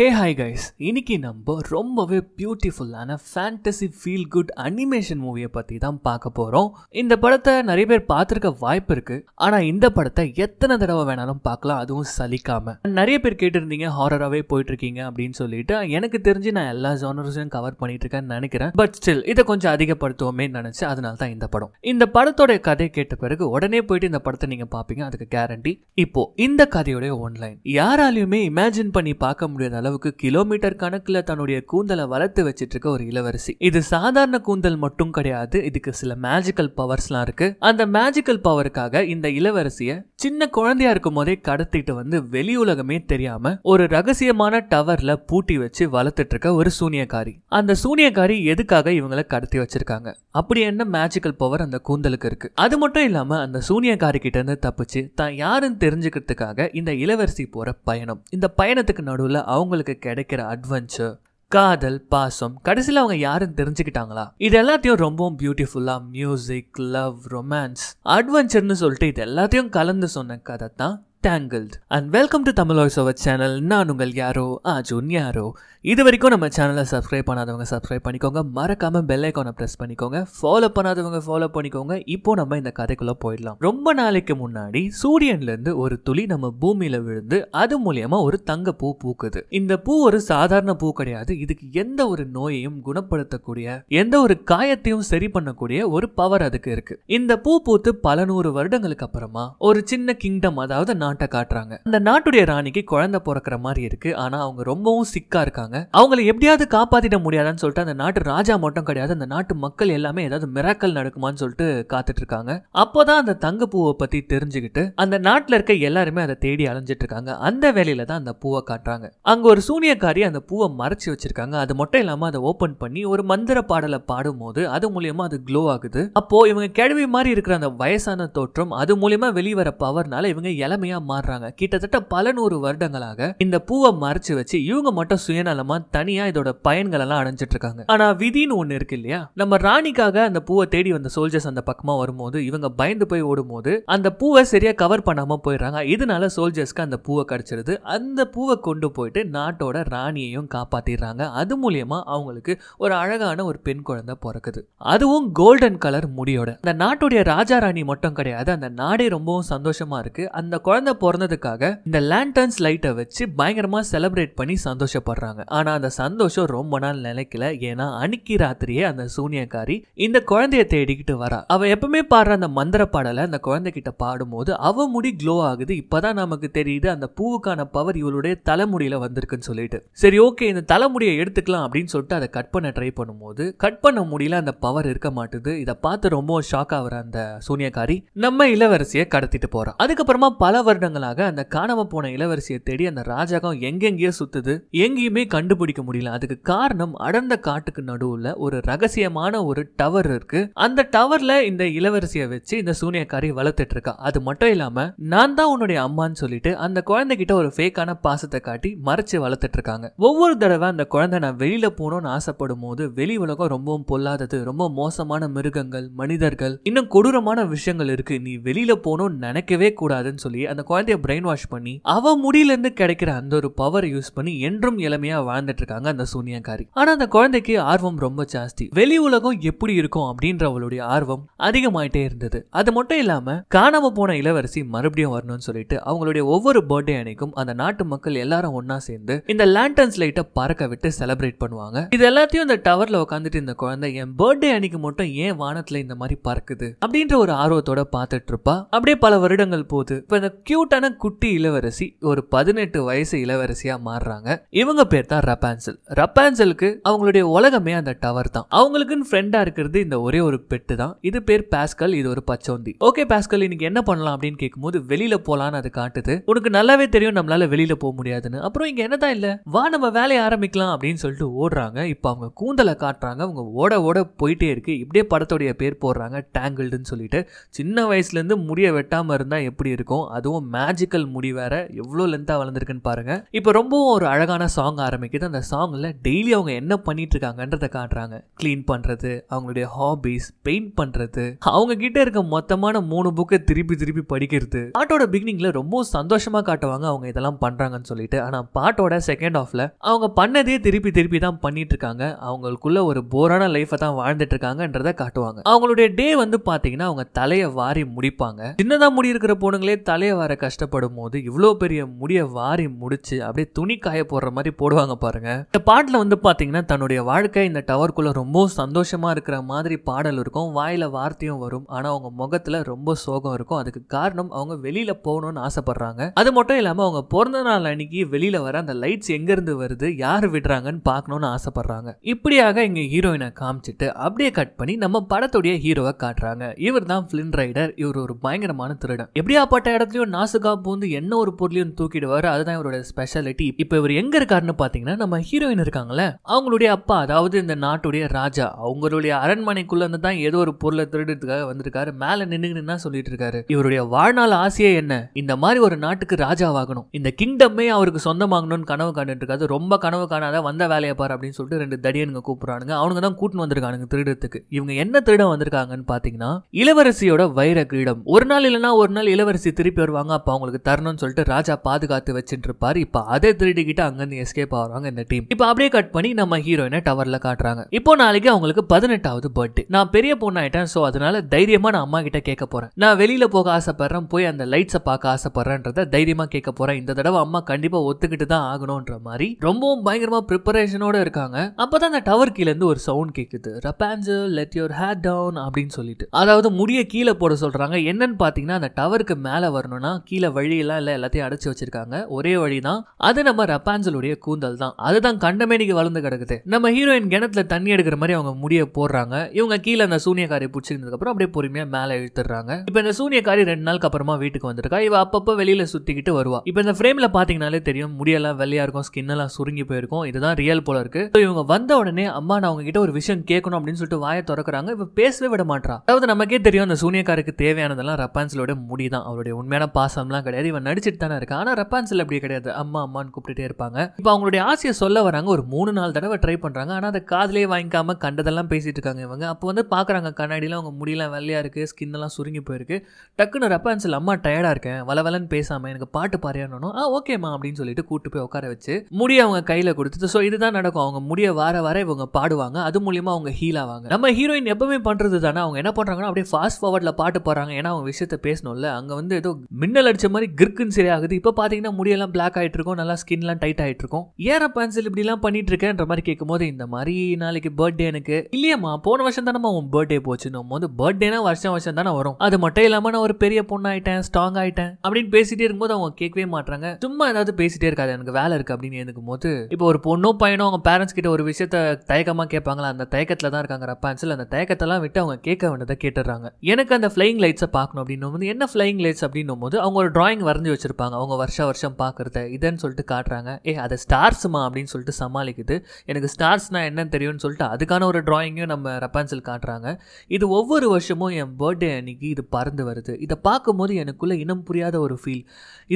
hey hi guys இன்னைக்கு நம்ம ரொம்பவே பியூட்டிஃபுல்லான ஃபேண்டசி ஃபீல் குட் அனிமேஷன் மூவியை பற்றி தான் பார்க்க போகிறோம் இந்த படத்தை நிறைய பேர் பார்த்துருக்க வாய்ப்பு இருக்குது ஆனால் இந்த படத்தை எத்தனை தடவை வேணாலும் பார்க்கலாம் அதுவும் சலிக்காம நிறைய பேர் கேட்டிருந்தீங்க ஹாரராகவே போயிட்டுருக்கீங்க அப்படின்னு சொல்லிட்டு எனக்கு தெரிஞ்சு நான் எல்லா ஜோனர்ஸையும் கவர் பண்ணிட்டு இருக்கேன்னு நினைக்கிறேன் பட் ஸ்டில் இதை கொஞ்சம் அதிகப்படுத்துவோமே நினச்சி அதனால தான் இந்த படம் இந்த படத்தோடைய கதை கேட்ட பிறகு உடனே போயிட்டு இந்த படத்தை நீங்கள் பார்ப்பீங்க அதுக்கு கேரண்டி இப்போ இந்த கதையோடைய ஒன்லைன் யாராலையுமே இமேஜின் பண்ணி பார்க்க முடியாத அளவுக்கு கிலோமீட்டர் கணக்கில் தன்னுடைய கூந்தலை வளர்த்து வச்சிட்டு இருக்க ஒரு இளவரசி இது சாதாரண கூந்தல் மட்டும் கிடையாது இதுக்கு சில மேஜிக்கல் பவர்ஸ்லாம் இருக்கு அந்த மேஜிக்கல் பவருக்காக இந்த இளவரசியை சின்ன குழந்தையா இருக்கும் போதே கடத்திட்டு வந்து வெளி உலகமே தெரியாம ஒரு ரகசியமான டவர்ல பூட்டி வச்சு வளர்த்துட்டு இருக்க ஒரு சூனியக்காரி அந்த சூனியக்காரி எதுக்காக இவங்களை கடத்தி வச்சிருக்காங்க அப்படி என்ன மேஜிக்கல் பவர் அந்த கூந்தலுக்கு இருக்கு அது மட்டும் இல்லாம அந்த சூனியக்காரி கிட்ட இருந்து தப்பிச்சு தான் யாருன்னு தெரிஞ்சுக்கிறதுக்காக இந்த இளவரசி போற பயணம் இந்த பயணத்துக்கு நடுவில் அவங்களுக்கு கிடைக்கிற அட்வென்ச்சர் காதல் பாசம் கடைசியில் அவங்க யாருன்னு தெரிஞ்சுக்கிட்டாங்களா இது எல்லாத்தையும் ரொம்பவும் பியூட்டிஃபுல்லாக மியூசிக் லவ் ரொமான்ஸ் அட்வென்ச்சர்னு சொல்லிட்டு இது எல்லாத்தையும் கலந்து சொன்ன கதை தான் tangled and welcome to Tamil voice over channel நான் உங்கள் யாரோ ஆஜுன் யாரோ இது வரைக்கும் நம்ம சேனலை சப்ஸ்கிரைப் பண்ணாதவங்க சப்ஸ்கிரைப் பண்ணிக்கோங்க மறக்காமல் பெல் ஐக்கானை ப்ரெஸ் பண்ணிக்கோங்க ஃபாலோ பண்ணாதவங்க ஃபாலோ பண்ணிக்கோங்க இப்போ நம்ம இந்த கதைக்குள்ளே போயிடலாம் ரொம்ப நாளைக்கு முன்னாடி சூரியன்லேருந்து ஒரு துளி நம்ம பூமியில் விழுந்து அது மூலியமாக ஒரு தங்க பூ பூக்குது இந்த பூ ஒரு சாதாரண பூ கிடையாது இதுக்கு எந்த ஒரு நோயையும் குணப்படுத்தக்கூடிய எந்த ஒரு காயத்தையும் சரி பண்ணக்கூடிய ஒரு பவர் அதுக்கு இருக்கு இந்த பூ பூத்து பல நூறு வருடங்களுக்கு அப்புறமா ஒரு சின்ன கிங்டம் அதாவது நாட்டை காட்டுறாங்க அந்த நாட்டுடைய ராணிக்கு குழந்தை பிறக்கிற மாதிரி இருக்கு ஆனா அவங்க ரொம்பவும் சிக்கா இருக்காங்க அவங்களை எப்படியாவது காப்பாத்திட முடியாதான்னு சொல்லிட்டு அந்த நாட்டு ராஜா மட்டும் கிடையாது அந்த நாட்டு மக்கள் எல்லாமே ஏதாவது மிராக்கல் நடக்குமான்னு சொல்லிட்டு காத்துட்டு இருக்காங்க அப்போதான் அந்த தங்க பூவை பத்தி தெரிஞ்சுக்கிட்டு அந்த நாட்டுல இருக்க எல்லாருமே அதை தேடி அலைஞ்சிட்டு இருக்காங்க அந்த வேலையில தான் அந்த பூவை காட்டுறாங்க அங்க ஒரு சூனியக்காரி அந்த பூவை மறைச்சு வச்சிருக்காங்க அது மட்டும் இல்லாம அதை ஓபன் பண்ணி ஒரு மந்திர பாடலை பாடும் போது அது மூலியமா அது க்ளோ ஆகுது அப்போ இவங்க கிழவி மாதிரி இருக்கிற அந்த வயசான தோற்றம் அது மூலியமா வெளிவர பவர்னால இவங்க இளமையா மனிதனாக மாறுறாங்க கிட்டத்தட்ட பல நூறு வருடங்களாக இந்த பூவை மறைச்சு வச்சு இவங்க மட்டும் சுயநலமா தனியா இதோட பயன்கள் எல்லாம் அடைஞ்சிட்டு இருக்காங்க ஆனா விதினு ஒண்ணு இருக்கு இல்லையா நம்ம ராணிக்காக அந்த பூவை தேடி வந்த சோல்ஜர்ஸ் அந்த பக்கமா வரும்போது இவங்க பயந்து போய் ஓடும்போது அந்த பூவை சரியா கவர் பண்ணாம போயிடுறாங்க இதனால சோல்ஜர்ஸ்க்கு அந்த பூவை கிடைச்சிருது அந்த பூவை கொண்டு போயிட்டு நாட்டோட ராணியையும் காப்பாத்திடுறாங்க அது மூலியமா அவங்களுக்கு ஒரு அழகான ஒரு பெண் குழந்தை பிறக்குது அதுவும் கோல்டன் கலர் முடியோட அந்த நாட்டுடைய ராஜா ராணி மட்டும் கிடையாது அந்த நாடே ரொம்பவும் சந்தோஷமா இருக்கு அந்த குழந்தை குழந்தை பிறந்ததுக்காக இந்த லேண்டர்ன்ஸ் லைட்டை வச்சு பயங்கரமாக செலிப்ரேட் பண்ணி சந்தோஷப்படுறாங்க ஆனால் அந்த சந்தோஷம் ரொம்ப நாள் நினைக்கல ஏன்னா அன்னைக்கு ராத்திரியே அந்த சூனியக்காரி இந்த குழந்தைய தேடிக்கிட்டு வரா அவ எப்பவுமே பாடுற அந்த மந்திர பாடலை அந்த குழந்தைகிட்ட பாடும்போது அவ முடி க்ளோ ஆகுது இப்பதான் நமக்கு தெரியுது அந்த பூவுக்கான பவர் இவளுடைய தலைமுடியில வந்திருக்குன்னு சொல்லிட்டு சரி ஓகே இந்த தலைமுடியை எடுத்துக்கலாம் அப்படின்னு சொல்லிட்டு அதை கட் பண்ண ட்ரை பண்ணும்போது கட் பண்ண முடியல அந்த பவர் இருக்க மாட்டுது இதை பார்த்து ரொம்ப ஷாக் ஆகுற அந்த சூனியக்காரி நம்ம இளவரசியை கடத்திட்டு போறோம் அதுக்கப்புறமா பல வருட வருடங்களாக அந்த காணாம போன இளவரசியை தேடி அந்த ராஜகம் எங்கெங்கேயோ சுத்துது எங்கேயுமே கண்டுபிடிக்க முடியல அதுக்கு காரணம் அடர்ந்த காட்டுக்கு நடுவுல ஒரு ரகசியமான ஒரு டவர் இருக்கு அந்த டவர்ல இந்த இளவரசியை வச்சு இந்த சூனியக்காரி வளர்த்துட்டு இருக்கா அது மட்டும் இல்லாம நான் தான் உன்னுடைய அம்மான்னு சொல்லிட்டு அந்த குழந்தைகிட்ட ஒரு ஃபேக்கான பாசத்தை காட்டி மறைச்சு வளர்த்துட்டு இருக்காங்க ஒவ்வொரு தடவை அந்த குழந்தை நான் வெளியில போகணும்னு ஆசைப்படும் போது வெளி உலகம் ரொம்பவும் பொல்லாதது ரொம்ப மோசமான மிருகங்கள் மனிதர்கள் இன்னும் கொடூரமான விஷயங்கள் இருக்கு நீ வெளியில போகணும்னு நினைக்கவே கூடாதுன்னு சொல்லி அந்த குழந்தைய பிரெயின் வாஷ் பண்ணி அவ இருந்து கிடைக்கிற அந்த ஒரு பவர் யூஸ் பண்ணி என்றும் இளமையா வாழ்ந்துட்டு இருக்காங்க அந்த சூனியக்காரி ஆனா அந்த குழந்தைக்கு ஆர்வம் ரொம்ப ஜாஸ்தி வெளி உலகம் எப்படி இருக்கும் அப்படின்ற அவளுடைய ஆர்வம் அதிகமாயிட்டே இருந்தது அது மட்டும் இல்லாம காணாம போன இளவரசி மறுபடியும் வரணும்னு சொல்லிட்டு அவங்களுடைய ஒவ்வொரு பர்த்டே அன்னைக்கும் அந்த நாட்டு மக்கள் எல்லாரும் ஒன்னா சேர்ந்து இந்த லேண்டன்ஸ் லைட்டை பறக்க விட்டு செலிப்ரேட் பண்ணுவாங்க இது எல்லாத்தையும் இந்த டவர்ல உட்காந்துட்டு இந்த குழந்தை என் பர்த்டே அன்னைக்கு மட்டும் ஏன் வானத்துல இந்த மாதிரி பறக்குது அப்படின்ற ஒரு ஆர்வத்தோட பார்த்துட்டு இருப்பா அப்படியே பல வருடங்கள் போகுது இப்ப இந்த கியூ கியூட்டான குட்டி இளவரசி ஒரு பதினெட்டு வயசு இளவரசியா மாறுறாங்க இவங்க பேர் தான் ரப்பான்சல் ரப்பான்சலுக்கு அவங்களுடைய உலகமே அந்த டவர் தான் அவங்களுக்குன்னு ஃப்ரெண்டா இருக்கிறது இந்த ஒரே ஒரு பெட்டு தான் இது பேர் பாஸ்கல் இது ஒரு பச்சோந்தி ஓகே பாஸ்கல் இன்னைக்கு என்ன பண்ணலாம் அப்படின்னு கேட்கும் வெளியில போலான்னு அது காட்டுது உனக்கு நல்லாவே தெரியும் நம்மளால வெளியில போக முடியாதுன்னு அப்புறம் இங்க என்னதான் இல்ல வா நம்ம வேலையை ஆரம்பிக்கலாம் அப்படின்னு சொல்லிட்டு ஓடுறாங்க இப்ப அவங்க கூந்தலை காட்டுறாங்க அவங்க ஓட ஓட போயிட்டே இருக்கு இப்படியே படத்துடைய பேர் போடுறாங்க டேங்கிள்டுன்னு சொல்லிட்டு சின்ன வயசுல இருந்து முடிய வெட்டாம இருந்தா எப்படி இருக்கும் அதுவும் மேஜிக்கல் முடி வேற எவ்வளோ லென்த்தாக வளர்ந்துருக்குன்னு பாருங்கள் இப்போ ரொம்பவும் ஒரு அழகான சாங் ஆரம்பிக்குது அந்த சாங்கில் டெய்லி அவங்க என்ன பண்ணிட்டு இருக்காங்கன்றதை காட்டுறாங்க க்ளீன் பண்ணுறது அவங்களுடைய ஹாபீஸ் பெயிண்ட் பண்ணுறது அவங்க கிட்ட இருக்க மொத்தமான மூணு புக்கை திருப்பி திருப்பி படிக்கிறது பாட்டோட பிகினிங்கில் ரொம்ப சந்தோஷமாக காட்டுவாங்க அவங்க இதெல்லாம் பண்ணுறாங்கன்னு சொல்லிட்டு ஆனால் பாட்டோட செகண்ட் ஆஃப்ல அவங்க பண்ணதே திருப்பி திருப்பி தான் பண்ணிட்டு இருக்காங்க அவங்களுக்குள்ள ஒரு போரான லைஃப்பை தான் வாழ்ந்துட்டு இருக்காங்கன்றதை காட்டுவாங்க அவங்களுடைய டே வந்து பார்த்தீங்கன்னா அவங்க தலையை வாரி முடிப்பாங்க சின்னதாக முடி இருக்கிற பொண்ணுங்களே தலையை வார வர கஷ்டப்படும் போது இவ்வளோ பெரிய முடியை வாரி முடிச்சு அப்படியே துணி காய போடுற மாதிரி போடுவாங்க பாருங்க இந்த பாட்டில் வந்து பார்த்தீங்கன்னா தன்னுடைய வாழ்க்கை இந்த டவருக்குள்ள ரொம்ப சந்தோஷமா இருக்கிற மாதிரி பாடல் இருக்கும் வாயில வார்த்தையும் வரும் ஆனால் அவங்க முகத்துல ரொம்ப சோகம் இருக்கும் அதுக்கு காரணம் அவங்க வெளியில போகணும்னு ஆசைப்படுறாங்க அது மட்டும் இல்லாம அவங்க பிறந்த நாள் அன்னைக்கு வெளியில வர அந்த லைட்ஸ் இருந்து வருது யார் விடுறாங்கன்னு பார்க்கணும்னு ஆசைப்படுறாங்க இப்படியாக இங்க ஹீரோயினை காமிச்சிட்டு அப்படியே கட் பண்ணி நம்ம படத்துடைய ஹீரோவை காட்டுறாங்க இவர் தான் ரைடர் இவர் ஒரு பயங்கரமான திருடன் எப்படியாப்பட்ட இடத்துலயும் நாசுகா பூந்து என்ன ஒரு பொருளையும் தூக்கிடுவாரு அதுதான் இவரோட ஸ்பெஷாலிட்டி இப்போ இவர் எங்க இருக்காருன்னு பாத்தீங்கன்னா நம்ம ஹீரோயின் இருக்காங்கல்ல அவங்களுடைய அப்பா அதாவது இந்த நாட்டுடைய ராஜா அவங்களுடைய அரண்மனைக்குள்ள இருந்து தான் ஏதோ ஒரு பொருளை திருடுறதுக்காக வந்திருக்காரு மேல தான் சொல்லிட்டு இருக்காரு இவருடைய வாழ்நாள் ஆசையே என்ன இந்த மாதிரி ஒரு நாட்டுக்கு ராஜாவாகணும் இந்த கிங்டமே அவருக்கு சொந்தமாகணும்னு கனவு கண்டுட்டு இருக்காது ரொம்ப கனவு காணாத வந்த வேலையை பாரு அப்படின்னு சொல்லிட்டு ரெண்டு தடியனுங்க கூப்பிடுறானுங்க அவங்க தான் கூட்டு வந்திருக்கானுங்க திருடுறதுக்கு இவங்க என்ன திருட வந்திருக்காங்கன்னு பாத்தீங்கன்னா இளவரசியோட வைர கிரீடம் ஒரு நாள் இல்லைன்னா ஒரு நாள் இளவரசி திருப்பி வருவாங்க வருவாங்க அப்போ அவங்களுக்கு தரணும்னு சொல்லிட்டு ராஜா பாதுகாத்து வச்சுட்டு இருப்பாரு இப்போ அதே திருடிக்கிட்டு அங்கேருந்து எஸ்கேப் ஆகிறாங்க இந்த டீம் இப்போ அப்படியே கட் பண்ணி நம்ம ஹீரோயினை டவர்ல காட்டுறாங்க இப்போ நாளைக்கு அவங்களுக்கு பதினெட்டாவது பர்த்டே நான் பெரிய பொண்ணாயிட்டேன் ஸோ அதனால தைரியமா நான் அம்மா கிட்ட கேட்க போறேன் நான் வெளியில போக ஆசைப்படுறேன் போய் அந்த லைட்ஸை பார்க்க ஆசைப்படுறேன்றத தைரியமா கேட்க போறேன் இந்த தடவை அம்மா கண்டிப்பா ஒத்துக்கிட்டு தான் ஆகணும்ன்ற மாதிரி ரொம்பவும் பயங்கரமா ப்ரிப்பரேஷனோட இருக்காங்க அப்பதான் அந்த டவர் கீழ இருந்து ஒரு சவுண்ட் கேட்குது Rapunzel let your hair down அப்படின்னு சொல்லிட்டு அதாவது முடிய கீழே போட சொல்றாங்க என்னன்னு பாத்தீங்கன்னா அந்த டவருக்கு மேல வரணும்னா கீழே வழியெல்லாம் இல்லை எல்லாத்தையும் அடைச்சி வச்சிருக்காங்க ஒரே வழி தான் அது நம்ம ரப்பாஞ்சலுடைய கூந்தல் தான் அதுதான் கண்டமேனிக்கு வளர்ந்து கிடக்குது நம்ம ஹீரோயின் கிணத்துல தண்ணி எடுக்கிற மாதிரி அவங்க முடிய போடுறாங்க இவங்க கீழே அந்த சூனியக்காரி பிடிச்சிருந்ததுக்கு அப்புறம் அப்படியே பொறுமையா மேலே இழுத்துறாங்க இப்போ இந்த சூனியக்காரி ரெண்டு நாளுக்கு அப்புறமா வீட்டுக்கு வந்திருக்கா இவ அப்பப்போ வெளியில சுத்திக்கிட்டு வருவா இப்போ இந்த ஃப்ரேம்ல பாத்தீங்கனாலே தெரியும் முடியெல்லாம் வெள்ளையா இருக்கும் ஸ்கின் எல்லாம் சுருங்கி போயிருக்கும் இதுதான் ரியல் போல இருக்கு இவங்க வந்த உடனே அம்மா நான் அவங்க கிட்ட ஒரு விஷயம் கேட்கணும் அப்படின்னு சொல்லிட்டு வாயை திறக்கிறாங்க இப்ப பேசவே விட மாட்டா அதாவது நமக்கே தெரியும் அந்த சூனியக்காருக்கு தேவையானதெல்லாம் ரப்பான்சலோட முடிதான் அவருடைய உண்மையான பாஸ் பாசம்லாம் கிடையாது இவன் நடிச்சிட்டு தானே இருக்கான் ஆனால் ரெப்பான்சில் அப்படி கிடையாது அம்மா அம்மான்னு கூப்பிட்டுட்டே இருப்பாங்க இப்போ அவங்களுடைய ஆசையை சொல்ல வராங்க ஒரு மூணு நாலு தடவை ட்ரை பண்ணுறாங்க ஆனால் அதை காதலே வாங்கிக்காம கண்டதெல்லாம் பேசிட்டு இருக்காங்க இவங்க அப்போ வந்து பார்க்குறாங்க கண்ணாடியில் அவங்க முடியெல்லாம் வெள்ளையாக இருக்குது ஸ்கின்னெல்லாம் சுருங்கி போயிருக்கு டக்குன்னு ரெப்பான்சில் அம்மா டயர்டாக இருக்கேன் வளவலன்னு பேசாமல் எனக்கு பாட்டு பாரியானோ ஆ ஓகேம்மா அப்படின்னு சொல்லிட்டு கூட்டு போய் உட்கார வச்சு முடிய அவங்க கையில் கொடுத்துட்டு ஸோ இதுதான் நடக்கும் அவங்க முடிய வார வார இவங்க பாடுவாங்க அது மூலியமாக அவங்க ஹீல் ஆவாங்க நம்ம ஹீரோயின் எப்பவுமே பண்ணுறது தானே அவங்க என்ன பண்ணுறாங்கன்னா அப்படியே ஃபாஸ்ட் ஃபார்வர்டில் பாட்டு பாடுறாங்க ஏன்னா அவங்க விஷயத்த பேசணும்ல அங்கே வந்து ஏதோ மின்னல் மின்னல் அடிச்ச மாதிரி கிர்க்குன்னு சரியாகுது இப்போ பார்த்தீங்கன்னா முடியெல்லாம் பிளாக் ஆகிட்டு இருக்கும் நல்லா ஸ்கின்லாம் டைட் ஆகிட்டு இருக்கும் ஏற பென்சில் இப்படிலாம் பண்ணிட்டு இருக்கேன்ற மாதிரி கேட்கும்போது இந்த மாதிரி நாளைக்கு பர்த்டே எனக்கு இல்லையம்மா போன வருஷம் தானே உன் பர்த்டே போச்சு நம்ம வந்து பர்த்டேனா வருஷம் வருஷம் தானே வரும் அது மட்டும் இல்லாமல் நான் ஒரு பெரிய பொண்ணாயிட்டேன் ஸ்ட்ராங் ஆயிட்டேன் அப்படின்னு பேசிட்டே இருக்கும்போது அவங்க கேட்கவே மாட்டாங்க சும்மா ஏதாவது பேசிட்டே இருக்காது எனக்கு வேலை இருக்கு அப்படின்னு எனக்கு போது இப்போ ஒரு பொண்ணோ பையனும் அவங்க பேரண்ட்ஸ் கிட்ட ஒரு விஷயத்த தயக்கமா கேட்பாங்களா அந்த தயக்கத்தில் தான் இருக்காங்க ரப்பான்சில் அந்த தயக்கத்தெல்லாம் விட்டு அவங்க கேட்க வேண்டியதை கேட்டுறாங்க எனக்கு அந்த ஃப்ளைங் லைட்ஸை பார்க்கணும் அப்படின்னு என்ன ஃப்ளைங் லைட்ஸ் அப்படின்னும் போது அவங்க ஒரு ட்ராயிங் வரைஞ்சி வச்சுருப்பாங்க அவங்க வருஷம் வருஷம் பார்க்குறத இதுன்னு சொல்லிட்டு காட்டுறாங்க ஏ அதை ஸ்டார்ஸுமா அப்படின்னு சொல்லிட்டு சமாளிக்குது எனக்கு ஸ்டார்ஸ்னால் என்னன்னு தெரியும்னு சொல்லிட்டு அதுக்கான ஒரு டிராயிங்கும் நம்ம ரெப்பான்சில் காட்டுறாங்க இது ஒவ்வொரு வருஷமும் என் பர்த்டே அன்னைக்கு இது பறந்து வருது இதை பார்க்கும்போது எனக்குள்ளே இனம் புரியாத ஒரு ஃபீல்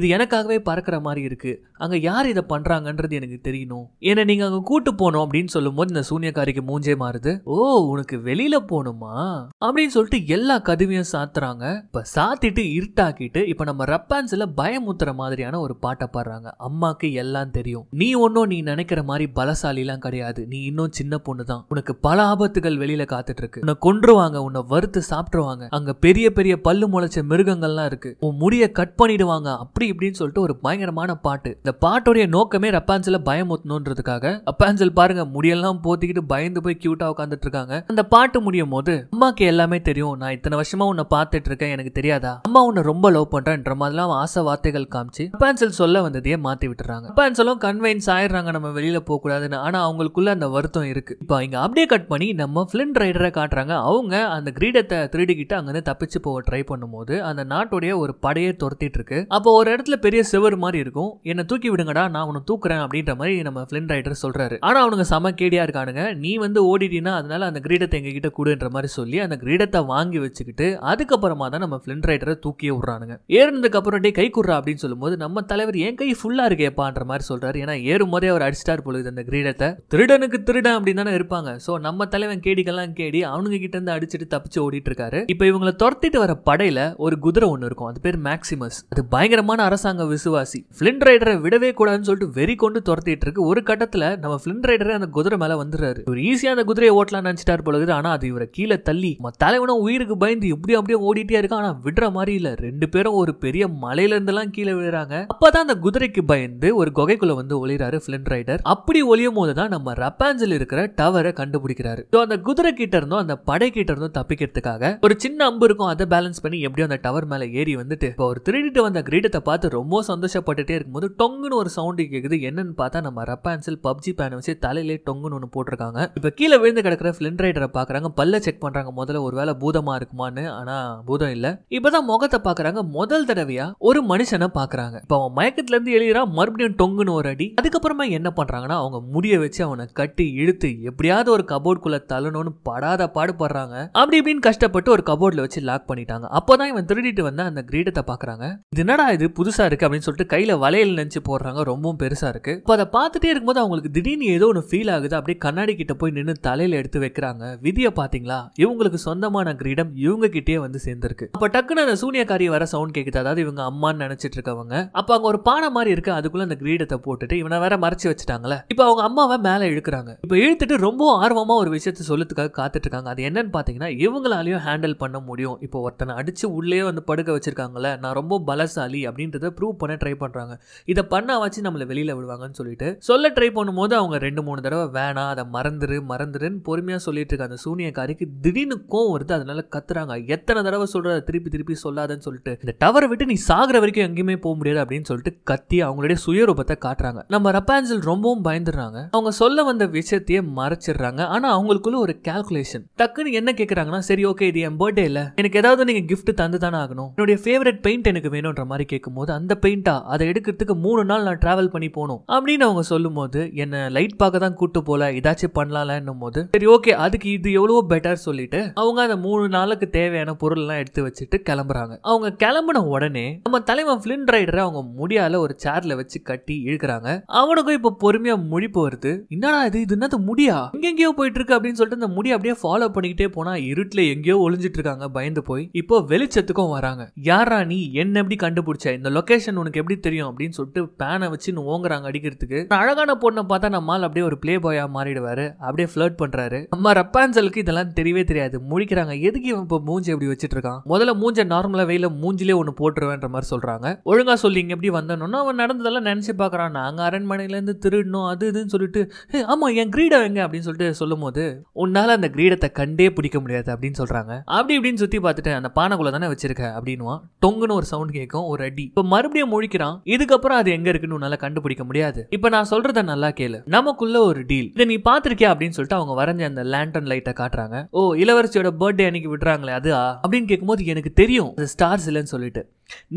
இது எனக்காகவே பறக்கிற மாதிரி இருக்குது அங்கே யார் இதை பண்ணுறாங்கன்றது எனக்கு தெரியணும் ஏன்னா நீங்கள் அங்கே கூட்டு போனோம் அப்படின்னு சொல்லும்போது இந்த சூன்யக்காரிக்கு மூஞ்சே மாறுது ஓ உனக்கு வெளியில் போகணுமா அப்படின்னு சொல்லிட்டு எல்லா கதவையும் சாத்துறாங்க இப்போ சாத்திட்டு இருட்டாக்கிட்டு இப்போ நம்ம நம்ம ரப்பான்ஸில் பயமுத்துற மாதிரியான ஒரு பாட்டை பாடுறாங்க அம்மாக்கு எல்லாம் தெரியும் நீ ஒன்றும் நீ நினைக்கிற மாதிரி பலசாலிலாம் கிடையாது நீ இன்னும் சின்ன பொண்ணு தான் உனக்கு பல ஆபத்துகள் வெளியில காத்துட்டு இருக்கு உன்னை கொன்றுவாங்க உன்னை வறுத்து சாப்பிட்டுருவாங்க அங்க பெரிய பெரிய பல்லு முளைச்ச மிருகங்கள்லாம் இருக்கு உன் முடிய கட் பண்ணிடுவாங்க அப்படி இப்படின்னு சொல்லிட்டு ஒரு பயங்கரமான பாட்டு இந்த பாட்டுடைய நோக்கமே ரப்பான்சில பயமுத்தணுன்றதுக்காக அப்பான்சல் பாருங்க முடியெல்லாம் போத்திக்கிட்டு பயந்து போய் கியூட்டா உட்காந்துட்டு இருக்காங்க அந்த பாட்டு முடியும் போது அம்மாக்கு எல்லாமே தெரியும் நான் இத்தனை வருஷமா உன்னை பார்த்துட்டு இருக்கேன் எனக்கு தெரியாதா அம்மா உன்னை ரொம்ப லவ் பண்றேன் அப்படின்ற மாதிரிலாம் ஆசை வார்த்தைகள் காமிச்சு ஜப்பான்சல் சொல்ல வந்ததையே மாற்றி விட்டுறாங்க ஜப்பான்சலும் கன்வைன்ஸ் ஆயிடுறாங்க நம்ம போக போகக்கூடாதுன்னு ஆனால் அவங்களுக்குள்ள அந்த வருத்தம் இருக்கு இப்போ இங்கே அப்படியே கட் பண்ணி நம்ம ஃபிலிம் ரைடரை காட்டுறாங்க அவங்க அந்த கிரீடத்தை திருடிக்கிட்டு அங்கேருந்து தப்பிச்சு போக ட்ரை பண்ணும்போது அந்த நாட்டுடைய ஒரு படையை துரத்திட்டு இருக்கு அப்போ ஒரு இடத்துல பெரிய சிவர் மாதிரி இருக்கும் என்னை தூக்கி விடுங்கடா நான் உன்னை தூக்குறேன் அப்படின்ற மாதிரி நம்ம ஃபிலிம் ரைடர் சொல்றாரு ஆனால் அவனுங்க சம கேடியா இருக்கானுங்க நீ வந்து ஓடிட்டீனா அதனால அந்த கிரீடத்தை எங்ககிட்ட கூடுன்ற மாதிரி சொல்லி அந்த கிரீடத்தை வாங்கி வச்சுக்கிட்டு அதுக்கப்புறமா தான் நம்ம ஃபிலிம் ரைடரை தூக்கி விடுறானுங்க ஏறின அப்புறம் டே கை குடுறா அப்படின்னு சொல்லும்போது நம்ம தலைவர் ஏன் கை ஃபுல்லாக இருக்கேப்பான்ற மாதிரி சொல்றாரு ஏன்னா ஏறும் போதே அவர் அடிச்சிட்டார் பொழுது அந்த கிரீடத்தை திருடனுக்கு திருடன் அப்படின்னு தானே இருப்பாங்க ஸோ நம்ம தலைவன் கேடிக்கெல்லாம் கேடி அவனுங்க கிட்ட இருந்து அடிச்சுட்டு தப்பிச்சு ஓடிட்டு இருக்காரு இப்போ இவங்களை துரத்திட்டு வர படையில ஒரு குதிரை ஒன்று இருக்கும் அது பேர் மேக்சிமஸ் அது பயங்கரமான அரசாங்க விசுவாசி பிளின் ரைடரை விடவே கூடாதுன்னு சொல்லிட்டு வெறி கொண்டு துரத்திட்டு இருக்கு ஒரு கட்டத்தில் நம்ம பிளின் ரைடரை அந்த குதிரை மேலே வந்துடுறாரு இவர் ஈஸியாக அந்த குதிரையை ஓட்டலாம் நினைச்சிட்டார் பொழுது ஆனா ஆனால் அது இவரை கீழே தள்ளி தலைவனும் உயிருக்கு பயந்து இப்படி அப்படியே ஓடிட்டே இருக்கா ஆனால் விடுற மாதிரி இல்லை ரெண்டு பேரும் ஒரு பெரிய மலையிலிருந்துலாம் கீழே விழுறாங்க அப்பதான் அந்த குதிரைக்கு பயந்து ஒரு குகைக்குள்ள வந்து ஒளிறாரு ஃபிளின் ரைடர் அப்படி ஒளியும் போது தான் நம்ம ரப்பாஞ்சல் இருக்கிற டவரை கண்டுபிடிக்கிறாரு ஸோ அந்த குதிரை கிட்ட இருந்தும் அந்த படை கிட்ட இருந்தும் தப்பிக்கிறதுக்காக ஒரு சின்ன அம்பு இருக்கும் அதை பேலன்ஸ் பண்ணி எப்படியும் அந்த டவர் மேலே ஏறி வந்துட்டு இப்போ ஒரு திருடிட்டு வந்த கிரீடத்தை பார்த்து ரொம்ப சந்தோஷப்பட்டுட்டே இருக்கும்போது டொங்குன்னு ஒரு சவுண்ட் கேக்குது என்னன்னு பார்த்தா நம்ம ரப்பான்சல் பப்ஜி பேனை வச்சு தலையிலே டொங்குன்னு ஒன்று போட்டிருக்காங்க இப்போ கீழே விழுந்து கிடக்கிற ஃபிளின் ரைடரை பாக்குறாங்க பல்ல செக் பண்ணுறாங்க முதல்ல ஒரு வேலை பூதமாக இருக்குமான்னு ஆனால் பூதம் இல்லை இப்பதான் முகத்தை பார்க்குறாங்க முதல் தடவையா ஒரு மனுஷனை பாக்குறாங்க இப்ப அவன் மயக்கத்துல இருந்து எழுதிரா மறுபடியும் டொங்குன்னு ஒரு அடி அதுக்கப்புறமா என்ன பண்றாங்கன்னா அவங்க முடிய வச்சு அவனை கட்டி இழுத்து எப்படியாவது ஒரு கபோர்டுக்குள்ள தள்ளணும்னு படாத பாடுபடுறாங்க அப்படி இப்படின்னு கஷ்டப்பட்டு ஒரு கபோர்ட்ல வச்சு லாக் பண்ணிட்டாங்க அப்போதான் இவன் திருடிட்டு வந்து அந்த கிரீடத்தை பாக்குறாங்க இது என்னடா இது புதுசா இருக்கு அப்படின்னு சொல்லிட்டு கையில வலையில் நினைச்சு போடுறாங்க ரொம்பவும் பெருசா இருக்கு இப்போ அதை பார்த்துட்டே இருக்கும்போது அவங்களுக்கு திடீர்னு ஏதோ ஒன்று ஃபீல் ஆகுது அப்படியே கண்ணாடி கிட்ட போய் நின்று தலையில எடுத்து வைக்கிறாங்க விதியை பாத்தீங்களா இவங்களுக்கு சொந்தமான கிரீடம் இவங்க கிட்டே வந்து சேர்ந்திருக்கு அப்ப டக்குன்னு அந்த சூனியக்காரி வர சவுண்ட் கேக்குது அதாவது இவங்க அம்மான்னு நினைச்சிட்டு இருக்கவங்க அப்போ அங்க ஒரு பானை மாதிரி இருக்கு அதுக்குள்ள அந்த கிரீடத்தை போட்டுட்டு இவனை வேற மறைச்சு வச்சுட்டாங்களே இப்போ அவங்க அம்மாவை மேலே இழுக்கிறாங்க இப்போ இழுத்துட்டு ரொம்ப ஆர்வமாக ஒரு விஷயத்த சொல்லுறதுக்காக காத்துட்டு இருக்காங்க அது என்னன்னு பார்த்தீங்கன்னா இவங்களாலையும் ஹேண்டில் பண்ண முடியும் இப்போ ஒருத்தனை அடிச்சு உள்ளே வந்து படுக்க வச்சிருக்காங்கல்ல நான் ரொம்ப பலசாலி அப்படின்றத ப்ரூவ் பண்ண ட்ரை பண்ணுறாங்க இதை பண்ண வச்சு நம்மளை வெளியில விடுவாங்கன்னு சொல்லிட்டு சொல்ல ட்ரை பண்ணும்போது அவங்க ரெண்டு மூணு தடவை வேணாம் அதை மறந்துரு மறந்துருன்னு பொறுமையாக சொல்லிட்டு இருக்க அந்த சூனியக்காரிக்கு திடீர்னு கோவம் வருது அதனால கத்துறாங்க எத்தனை தடவை சொல்கிறத திருப்பி திருப்பி சொல்லாதன்னு சொல்லிட்டு இந்த டவர் விட்டு நீ சாகிற வரைக்கும் எங்கேயுமே போக முடியாது அப்படின்னு சொல்லிட்டு கத்தி அவங்களுடைய சுயரூபத்தை காட்டுறாங்க நம்ம ரப்பான்சல் ரொம்பவும் பயந்துடுறாங்க அவங்க சொல்ல வந்த விஷயத்தையே மறைச்சிடுறாங்க ஆனா அவங்களுக்குள்ள ஒரு கால்குலேஷன் டக்குன்னு என்ன கேட்கறாங்கன்னா சரி ஓகே இது என் பர்த்டே இல்ல எனக்கு ஏதாவது நீங்க கிஃப்ட் தந்து தானே ஆகணும் என்னுடைய ஃபேவரட் பெயிண்ட் எனக்கு வேணும்ன்ற மாதிரி கேட்கும்போது அந்த பெயிண்டா அதை எடுக்கிறதுக்கு மூணு நாள் நான் டிராவல் பண்ணி போகணும் அப்படின்னு அவங்க போது என்ன லைட் பார்க்க தான் கூட்டு போல ஏதாச்சும் பண்ணலாம்லன்னும் போது சரி ஓகே அதுக்கு இது எவ்வளவோ பெட்டர் சொல்லிட்டு அவங்க அந்த மூணு நாளுக்கு தேவையான பொருள் எல்லாம் எடுத்து வச்சுட்டு கிளம்புறாங்க அவங்க கிளம்பின உடனே உடனே நம்ம தலைவன் பிளின் ரைடர் அவங்க முடியால ஒரு சேர்ல வச்சு கட்டி இழுக்கிறாங்க அவனுக்கும் இப்ப பொறுமையா முழிப்பு வருது என்னடா இது இது என்னது முடியா எங்கெங்கயோ போயிட்டு இருக்கு அப்படின்னு சொல்லிட்டு அந்த முடி அப்படியே ஃபாலோ பண்ணிக்கிட்டே போனா இருட்டுல எங்கேயோ ஒளிஞ்சிட்டு இருக்காங்க பயந்து போய் இப்போ வெளிச்சத்துக்கும் வராங்க யாரா நீ என்ன எப்படி கண்டுபிடிச்ச இந்த லொகேஷன் உனக்கு எப்படி தெரியும் அப்படின்னு சொல்லிட்டு பேனை வச்சு ஓங்குறாங்க அடிக்கிறதுக்கு அழகான பொண்ணை பார்த்தா நம்மால் அப்படியே ஒரு பிளே பாயா மாறிடுவாரு அப்படியே ஃபிளர்ட் பண்றாரு நம்ம ரப்பான்சலுக்கு இதெல்லாம் தெரியவே தெரியாது முடிக்கிறாங்க எதுக்கு இவன் இப்போ மூஞ்சி அப்படி வச்சிட்டு இருக்கான் முதல்ல மூஞ்ச நார்மலா வெயில மூஞ்சிலே ஒன்னு போட்டு போட்டுருவேன்ற மாதிரி சொல்கிறாங்க ஒழுங்காக சொல்லி இங்கே எப்படி வந்தனோன்னா அவன் நடந்ததெல்லாம் நினச்சி பார்க்குறான் நாங்கள் அரண்மனையிலேருந்து திருடணும் அது இதுன்னு சொல்லிட்டு ஆமாம் என் கிரீட வைங்க அப்படின்னு சொல்லிட்டு சொல்லும் போது உன்னால் அந்த கிரீடத்தை கண்டே பிடிக்க முடியாது அப்படின்னு சொல்கிறாங்க அப்படி இப்படின்னு சுற்றி பார்த்துட்டு அந்த பானைக்குள்ளே தானே வச்சிருக்க அப்படின்னு டொங்குன்னு ஒரு சவுண்ட் கேட்கும் ஒரு அடி இப்போ மறுபடியும் முழிக்கிறான் இதுக்கப்புறம் அது எங்கே இருக்குன்னு உன்னால் கண்டுபிடிக்க முடியாது இப்போ நான் சொல்கிறத நல்லா கேளு நமக்குள்ள ஒரு டீல் இதை நீ பார்த்துருக்கியா அப்படின்னு சொல்லிட்டு அவங்க வரைஞ்ச அந்த லேண்டன் லைட்டை காட்டுறாங்க ஓ இளவரசியோட பர்த்டே அன்னைக்கு விடுறாங்களே அது அப்படின்னு கேட்கும்போது எனக்கு தெரியும் ஸ்டார்ஸ் இல்லைன்னு சொல்லிட்டு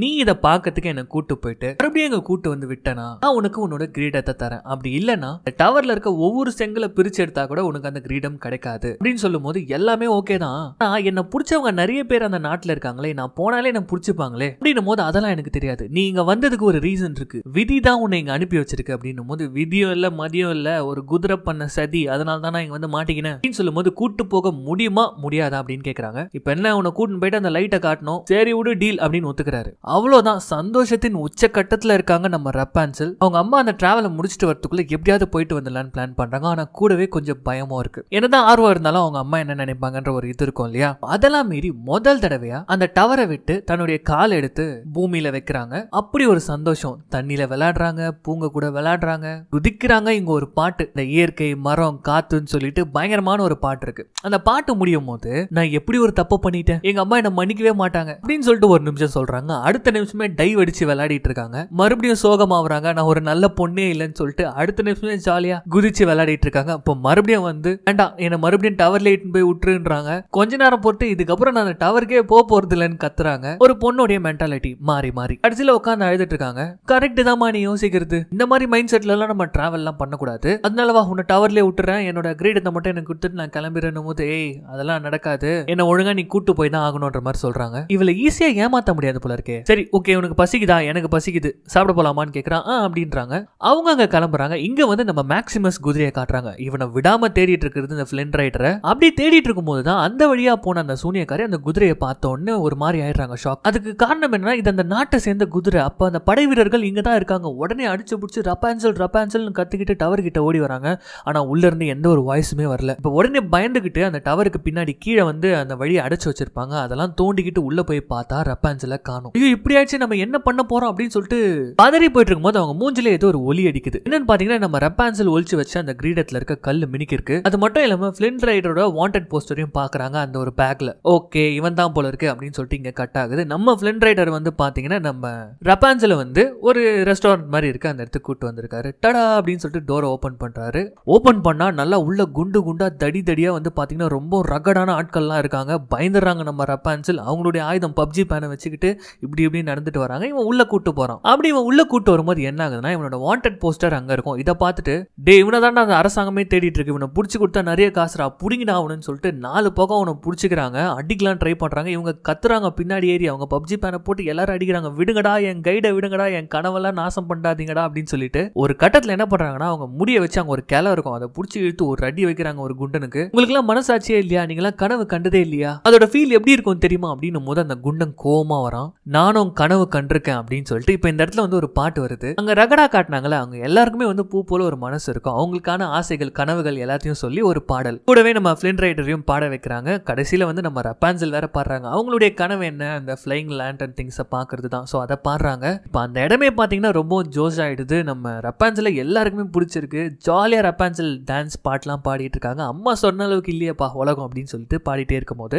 நீ இதை பார்க்கறதுக்கு என்ன கூட்டு போயிட்டு மறுபடியும் எங்க கூட்டு வந்து விட்டனா நான் உனக்கு உன்னோட கிரீடத்தை தரேன் அப்படி இல்லைன்னா டவர்ல இருக்க ஒவ்வொரு செங்கலை பிரிச்சு எடுத்தா கூட உனக்கு அந்த கிரீடம் கிடைக்காது அப்படின்னு சொல்லும் போது எல்லாமே ஓகே தான் என்ன பிடிச்சவங்க நிறைய பேர் அந்த நாட்டுல இருக்காங்களே நான் போனாலே என்ன பிடிச்சிப்பாங்களே அப்படின்னும் போது அதெல்லாம் எனக்கு தெரியாது நீ இங்க வந்ததுக்கு ஒரு ரீசன் இருக்கு விதி தான் உன்னை இங்க அனுப்பி வச்சிருக்கு அப்படின்னும் போது விதியும் இல்ல மதியம் இல்ல ஒரு குதிரை பண்ண சதி அதனால தான் நான் இங்க வந்து மாட்டிக்கினேன் அப்படின்னு சொல்லும் போது கூட்டு போக முடியுமா முடியாதா அப்படின்னு கேக்குறாங்க இப்ப என்ன உன்னை கூட்டு போயிட்டு அந்த லைட்டை காட்டணும் சரி விடு டீல் அப்படின்னு ஒத்துக்கிறேன் போயிடுறாரு அவ்வளோதான் சந்தோஷத்தின் உச்சக்கட்டத்தில் இருக்காங்க நம்ம ரப்பான்சல் அவங்க அம்மா அந்த ட்ராவலை முடிச்சுட்டு வரத்துக்குள்ள எப்படியாவது போயிட்டு வந்துடலான்னு பிளான் பண்ணுறாங்க ஆனால் கூடவே கொஞ்சம் பயமும் இருக்கு என்னதான் ஆர்வம் இருந்தாலும் அவங்க அம்மா என்ன நினைப்பாங்கன்ற ஒரு இது இருக்கும் இல்லையா அதெல்லாம் மீறி முதல் தடவையா அந்த டவரை விட்டு தன்னுடைய கால் எடுத்து பூமியில வைக்கிறாங்க அப்படி ஒரு சந்தோஷம் தண்ணியில விளையாடுறாங்க பூங்க கூட விளையாடுறாங்க குதிக்கிறாங்க இங்க ஒரு பாட்டு இந்த இயற்கை மரம் காத்துன்னு சொல்லிட்டு பயங்கரமான ஒரு பாட்டு இருக்கு அந்த பாட்டு முடியும் போது நான் எப்படி ஒரு தப்பு பண்ணிட்டேன் எங்க அம்மா என்ன மன்னிக்கவே மாட்டாங்க அப்படின்னு சொல்லிட்டு ஒரு நிமிஷம் சொல்றாங்க இருக்காங்க அடுத்த நிமிஷமே டைவ் அடிச்சு விளையாடிட்டு இருக்காங்க மறுபடியும் ஆகுறாங்க நான் ஒரு நல்ல பொண்ணே இல்லைன்னு சொல்லிட்டு அடுத்த நிமிஷமே ஜாலியா குதிச்சு விளையாடிட்டு இருக்காங்க அப்போ மறுபடியும் வந்து வேண்டாம் என்னை மறுபடியும் டவர் இட்டு போய் விட்டுருன்றாங்க கொஞ்ச நேரம் போட்டு இதுக்கப்புறம் நான் டவருக்கே போக போறது இல்லைன்னு கத்துறாங்க ஒரு பொண்ணுடைய மென்டாலிட்டி மாறி மாறி கடைசியில் உட்காந்து அழுதுட்டு இருக்காங்க கரெக்ட் தான்மா நீ யோசிக்கிறது இந்த மாதிரி மைண்ட் செட்ல எல்லாம் நம்ம எல்லாம் பண்ணக்கூடாது அதனாலவா உன்னை டவர்லேயே விட்டுறேன் என்னோட கிரேடத்தை மட்டும் எனக்கு கொடுத்துட்டு நான் கிளம்பிடணும் போது ஏய் அதெல்லாம் நடக்காது என்ன ஒழுங்கா நீ கூட்டு போய் தான் ஆகணுன்ற மாதிரி சொல்றாங்க இவளை ஈஸியா ஏமாத்த முடியாது போல இருக்கே சரி ஓகே உனக்கு பசிக்குதா எனக்கு பசிக்குது சாப்பிட போலாமான்னு கேட்குறான் அப்படின்றாங்க அவங்க அங்கே கிளம்புறாங்க இங்கே வந்து நம்ம மேக்சிமஸ் குதிரையை காட்டுறாங்க இவனை விடாம தேடிட்டு இருக்கிறது இந்த ஃபிளென் ரைடரை அப்படி தேடிட்டு இருக்கும்போது தான் அந்த வழியா போன அந்த சூனியக்காரி அந்த குதிரையை உடனே ஒரு மாதிரி ஆயிடுறாங்க ஷாக் அதுக்கு காரணம் என்னன்னா இது அந்த நாட்டை சேர்ந்த குதிரை அப்போ அந்த படை வீரர்கள் இங்கே தான் இருக்காங்க உடனே அடிச்சு பிடிச்சி ரப்பான்சல் ரப்பான்சல்னு கத்துக்கிட்டு டவர் கிட்ட ஓடி வராங்க ஆனால் உள்ள இருந்து எந்த ஒரு வாய்ஸுமே வரல இப்போ உடனே பயந்துகிட்டு அந்த டவருக்கு பின்னாடி கீழே வந்து அந்த வழியை அடைச்சு வச்சிருப்பாங்க அதெல்லாம் தோண்டிக்கிட்டு உள்ள போய் பார்த்தா ரப்பான்சலை காணும் ஆகணும் ஐயோ இப்படி ஆயிடுச்சு நம்ம என்ன பண்ண போறோம் அப்படின்னு சொல்லிட்டு பதறி போயிட்டு இருக்கும்போது அவங்க மூஞ்சிலே ஏதோ ஒரு ஒலி அடிக்குது என்னன்னு பாத்தீங்கன்னா நம்ம ரெப்பான்சில் ஒழிச்சு வச்ச அந்த கிரீடத்துல இருக்க கல் மினிக்கிருக்கு அது மட்டும் இல்லாம பிளின் ரைடரோட வாண்டட் போஸ்டரையும் பாக்குறாங்க அந்த ஒரு பேக்ல ஓகே இவன் தான் போல இருக்கு அப்படின்னு சொல்லிட்டு இங்க கட் ஆகுது நம்ம பிளின் ரைடர் வந்து பாத்தீங்கன்னா நம்ம ரப்பான்சில் வந்து ஒரு ரெஸ்டாரண்ட் மாதிரி இருக்கு அந்த இடத்துக்கு கூட்டு வந்திருக்காரு டடா அப்படின்னு சொல்லிட்டு டோரை ஓபன் பண்றாரு ஓபன் பண்ணா நல்லா உள்ள குண்டு குண்டா தடி தடியா வந்து பாத்தீங்கன்னா ரொம்ப ரகடான ஆட்கள்லாம் இருக்காங்க பயந்துடுறாங்க நம்ம ரப்பான்சில் அவங்களுடைய ஆயுதம் பப்ஜி பேனை வச்சுக்கிட்டு இப்படி இப்படி நடந்துட்டு வராங்க இவன் உள்ள கூட்டு போறான் அப்படி இவன் உள்ள கூட்டு வரும்போது என்ன ஆகுதுன்னா இவனோட வாண்டட் போஸ்டர் அங்க இருக்கும் இதை பார்த்துட்டு டே இவனை தான் அந்த அரசாங்கமே தேடிட்டு இருக்கு இவனை பிடிச்சி கொடுத்தா நிறைய காசுரா பிடிங்கிடா அவனுன்னு சொல்லிட்டு நாலு பக்கம் அவனை பிடிச்சிக்கிறாங்க அடிக்கலாம் ட்ரை பண்றாங்க இவங்க கத்துறாங்க பின்னாடி ஏறி அவங்க பப்ஜி பேனை போட்டு எல்லாரும் அடிக்கிறாங்க விடுங்கடா என் கைடை விடுங்கடா என் கனவெல்லாம் நாசம் பண்ணாதீங்கடா அப்படின்னு சொல்லிட்டு ஒரு கட்டத்தில் என்ன பண்றாங்கன்னா அவங்க முடிய வச்சு அவங்க ஒரு கிளை இருக்கும் அதை பிடிச்சி இழுத்து ஒரு அடி வைக்கிறாங்க ஒரு குண்டனுக்கு உங்களுக்குலாம் மனசாட்சியே இல்லையா நீங்களாம் கனவு கண்டதே இல்லையா அதோட ஃபீல் எப்படி இருக்கும் தெரியுமா அப்படின்னு போது அந்த குண்டன் கோமா வரான் நானும் கனவு கண்டிருக்கேன் அப்படின்னு சொல்லிட்டு இப்போ இந்த இடத்துல வந்து ஒரு பாட்டு வருது அங்கே ரகடா காட்டினாங்களே அவங்க எல்லாருக்குமே வந்து பூ போல ஒரு மனசு இருக்கும் அவங்களுக்கான ஆசைகள் கனவுகள் எல்லாத்தையும் சொல்லி ஒரு பாடல் கூடவே நம்ம ஃபிளின் ரைடரையும் பாட வைக்கிறாங்க கடைசியில் வந்து நம்ம ரப்பான்சில் வேற பாடுறாங்க அவங்களுடைய கனவு என்ன அந்த ஃப்ளைங் லேண்ட் அண்ட் திங்ஸை பார்க்கறது தான் ஸோ அதை பாடுறாங்க இப்போ அந்த இடமே பார்த்தீங்கன்னா ரொம்ப ஜோஸ் ஆகிடுது நம்ம ரப்பான்சில் எல்லாருக்குமே பிடிச்சிருக்கு ஜாலியாக ரப்பான்சில் டான்ஸ் பாட்டெலாம் பாடிட்டு இருக்காங்க அம்மா சொன்ன அளவுக்கு இல்லையாப்பா உலகம் அப்படின்னு சொல்லிட்டு பாடிட்டே போது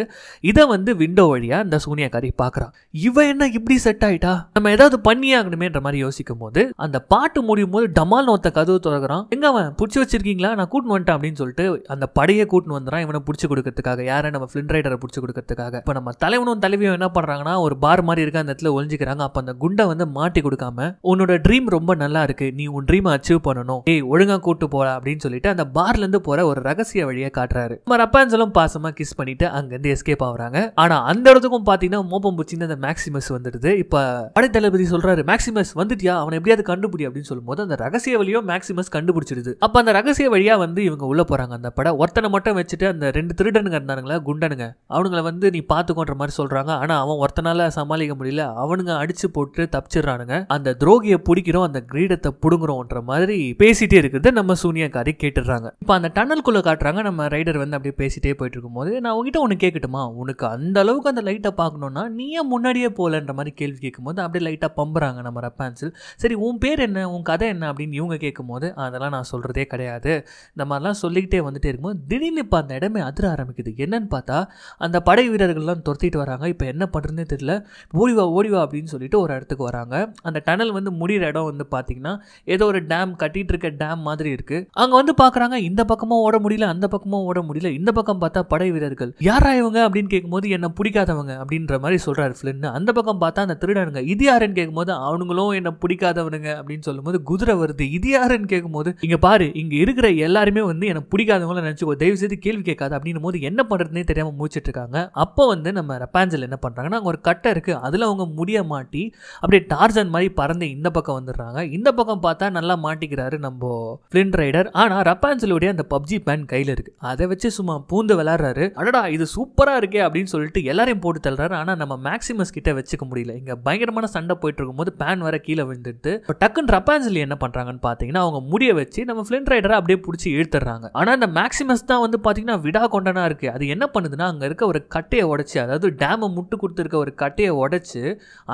இதை வந்து விண்டோ வழியாக இந்த சூனியாக்காரி பார்க்குறான் இவன் என்ன இப்படி செட் ஆயிட்டா நம்ம ஏதாவது பண்ணியே ஆகணுமேன்ற மாதிரி யோசிக்கும் போது அந்த பாட்டு முடியும் போது டமால் ஒருத்த கதவு திறக்கிறான் எங்க அவன் பிடிச்சி வச்சிருக்கீங்களா நான் கூட்டு வந்துட்டேன் அப்படின்னு சொல்லிட்டு அந்த படையை கூட்டு வந்துறான் இவனை பிடிச்சி கொடுக்கறதுக்காக யார நம்ம ஃபிலிம் ரைடரை பிடிச்சி கொடுக்கறதுக்காக இப்போ நம்ம தலைவனும் தலைவியும் என்ன பண்றாங்கன்னா ஒரு பார் மாதிரி இருக்க அந்த இடத்துல ஒழிஞ்சிக்கிறாங்க அப்போ அந்த குண்டை வந்து மாட்டி கொடுக்காம உன்னோட ட்ரீம் ரொம்ப நல்லா இருக்கு நீ உன் ட்ரீமை அச்சீவ் பண்ணணும் ஏய் ஒழுங்கா கூட்டு போல அப்படின்னு சொல்லிட்டு அந்த பார்ல இருந்து போற ஒரு ரகசிய வழியை காட்டுறாரு நம்ம ரப்பான்சலும் பாசமா கிஸ் பண்ணிட்டு அங்கிருந்து எஸ்கேப் ஆகுறாங்க ஆனா அந்த இடத்துக்கும் பாத்தீங்கன்னா மோப்பம் பிடிச்சிருந்த அந்த மேக்ஸிமஸ் மேக்சிமஸ் வந்துடுது இப்போ படை தளபதி சொல்றாரு மேக்சிமஸ் வந்துட்டியா அவனை எப்படியாவது கண்டுபிடி அப்படின்னு சொல்லும்போது அந்த ரகசிய வழியோ மேக்சிமஸ் கண்டுபிடிச்சிடுது அப்போ அந்த ரகசிய வழியா வந்து இவங்க உள்ள போறாங்க அந்த படம் ஒருத்தனை மட்டும் வச்சுட்டு அந்த ரெண்டு திருடனுங்க இருந்தானுங்களா குண்டனுங்க அவனுங்களை வந்து நீ பார்த்துக்கோன்ற மாதிரி சொல்றாங்க ஆனா அவன் ஒருத்தனால சமாளிக்க முடியல அவனுங்க அடிச்சு போட்டு தப்பிச்சிடுறானுங்க அந்த துரோகியை பிடிக்கிறோம் அந்த கிரீடத்தை புடுங்குறோம்ன்ற மாதிரி பேசிட்டே இருக்குது நம்ம சூனியக்காரி கேட்டுடுறாங்க இப்போ அந்த டன்னல்குள்ள காட்டுறாங்க நம்ம ரைடர் வந்து அப்படியே பேசிட்டே போயிட்டு போது நான் உங்ககிட்ட ஒன்று கேட்கட்டுமா உனக்கு அந்த அளவுக்கு அந்த லைட்டை பார்க்கணும்னா நீ முன்னாடியே போல பண்ணலன்ற மாதிரி கேள்வி கேட்கும்போது அப்படியே லைட்டாக பம்புறாங்க நம்ம ரப்பான்சில் சரி உன் பேர் என்ன உன் கதை என்ன அப்படின்னு இவங்க கேட்கும்போது அதெல்லாம் நான் சொல்கிறதே கிடையாது இந்த மாதிரிலாம் சொல்லிக்கிட்டே வந்துட்டே இருக்கும்போது திடீர்னு இப்போ அந்த இடமே அதிர ஆரம்பிக்குது என்னன்னு பார்த்தா அந்த படை வீரர்கள்லாம் துரத்திட்டு வராங்க இப்போ என்ன பண்ணுறதுனே தெரியல ஓடிவா ஓடிவா அப்படின்னு சொல்லிட்டு ஒரு இடத்துக்கு வராங்க அந்த டனல் வந்து முடிகிற இடம் வந்து பார்த்தீங்கன்னா ஏதோ ஒரு டேம் கட்டிகிட்டு இருக்க டேம் மாதிரி இருக்குது அங்கே வந்து பார்க்குறாங்க இந்த பக்கமும் ஓட முடியல அந்த பக்கமும் ஓட முடியல இந்த பக்கம் பார்த்தா படை வீரர்கள் யாரா இவங்க அப்படின்னு கேட்கும்போது என்ன பிடிக்காதவங்க அப்படின்ற மாதிரி சொல்கிறார் ஃபிளின்னு அந்த பக்கம் பக்கம் பார்த்தா அந்த திருடனுங்க இது யாருன்னு கேட்கும்போது அவனுங்களும் என்ன பிடிக்காதவனுங்க அப்படின்னு சொல்லும்போது குதிரை வருது இது யாருன்னு கேட்கும்போது இங்கே பாரு இங்கே இருக்கிற எல்லாருமே வந்து எனக்கு பிடிக்காதவங்கள நினச்சிக்கோ தயவு செய்து கேள்வி கேட்காது அப்படின்னும் போது என்ன பண்ணுறதுனே தெரியாமல் முடிச்சிட்டு இருக்காங்க அப்போ வந்து நம்ம ரப்பாஞ்சல் என்ன பண்ணுறாங்கன்னா ஒரு கட்டை இருக்குது அதில் அவங்க முடிய மாட்டி அப்படியே டார்ஜன் மாதிரி பறந்து இந்த பக்கம் வந்துடுறாங்க இந்த பக்கம் பார்த்தா நல்லா மாட்டிக்கிறாரு நம்ம பிளின் ரைடர் ஆனால் ரப்பாஞ்சலுடைய அந்த பப்ஜி பேன் கையில் இருக்குது அதை வச்சு சும்மா பூந்து விளாட்றாரு அடடா இது சூப்பராக இருக்கே அப்படின்னு சொல்லிட்டு எல்லாரையும் போட்டு தள்ளுறாரு ஆனால் நம்ம மேக்சிமஸ் கிட்ட வச்சு வச்சுக்க முடியல இங்கே பயங்கரமான சண்டை போயிட்டு இருக்கும்போது பேன் வர கீழே விழுந்துட்டு டக்குன்னு ரப்பான்ஸ்லி என்ன பண்ணுறாங்கன்னு பார்த்தீங்கன்னா அவங்க முடிய வச்சு நம்ம ஃபிளின் ரைடரை அப்படியே பிடிச்சி இழுத்துறாங்க ஆனால் அந்த மேக்ஸிமஸ் தான் வந்து பார்த்தீங்கன்னா விடா கொண்டனா இருக்குது அது என்ன பண்ணுதுன்னா அங்கே இருக்க ஒரு கட்டையை உடச்சி அதாவது டேமை முட்டு கொடுத்துருக்க ஒரு கட்டையை உடச்சி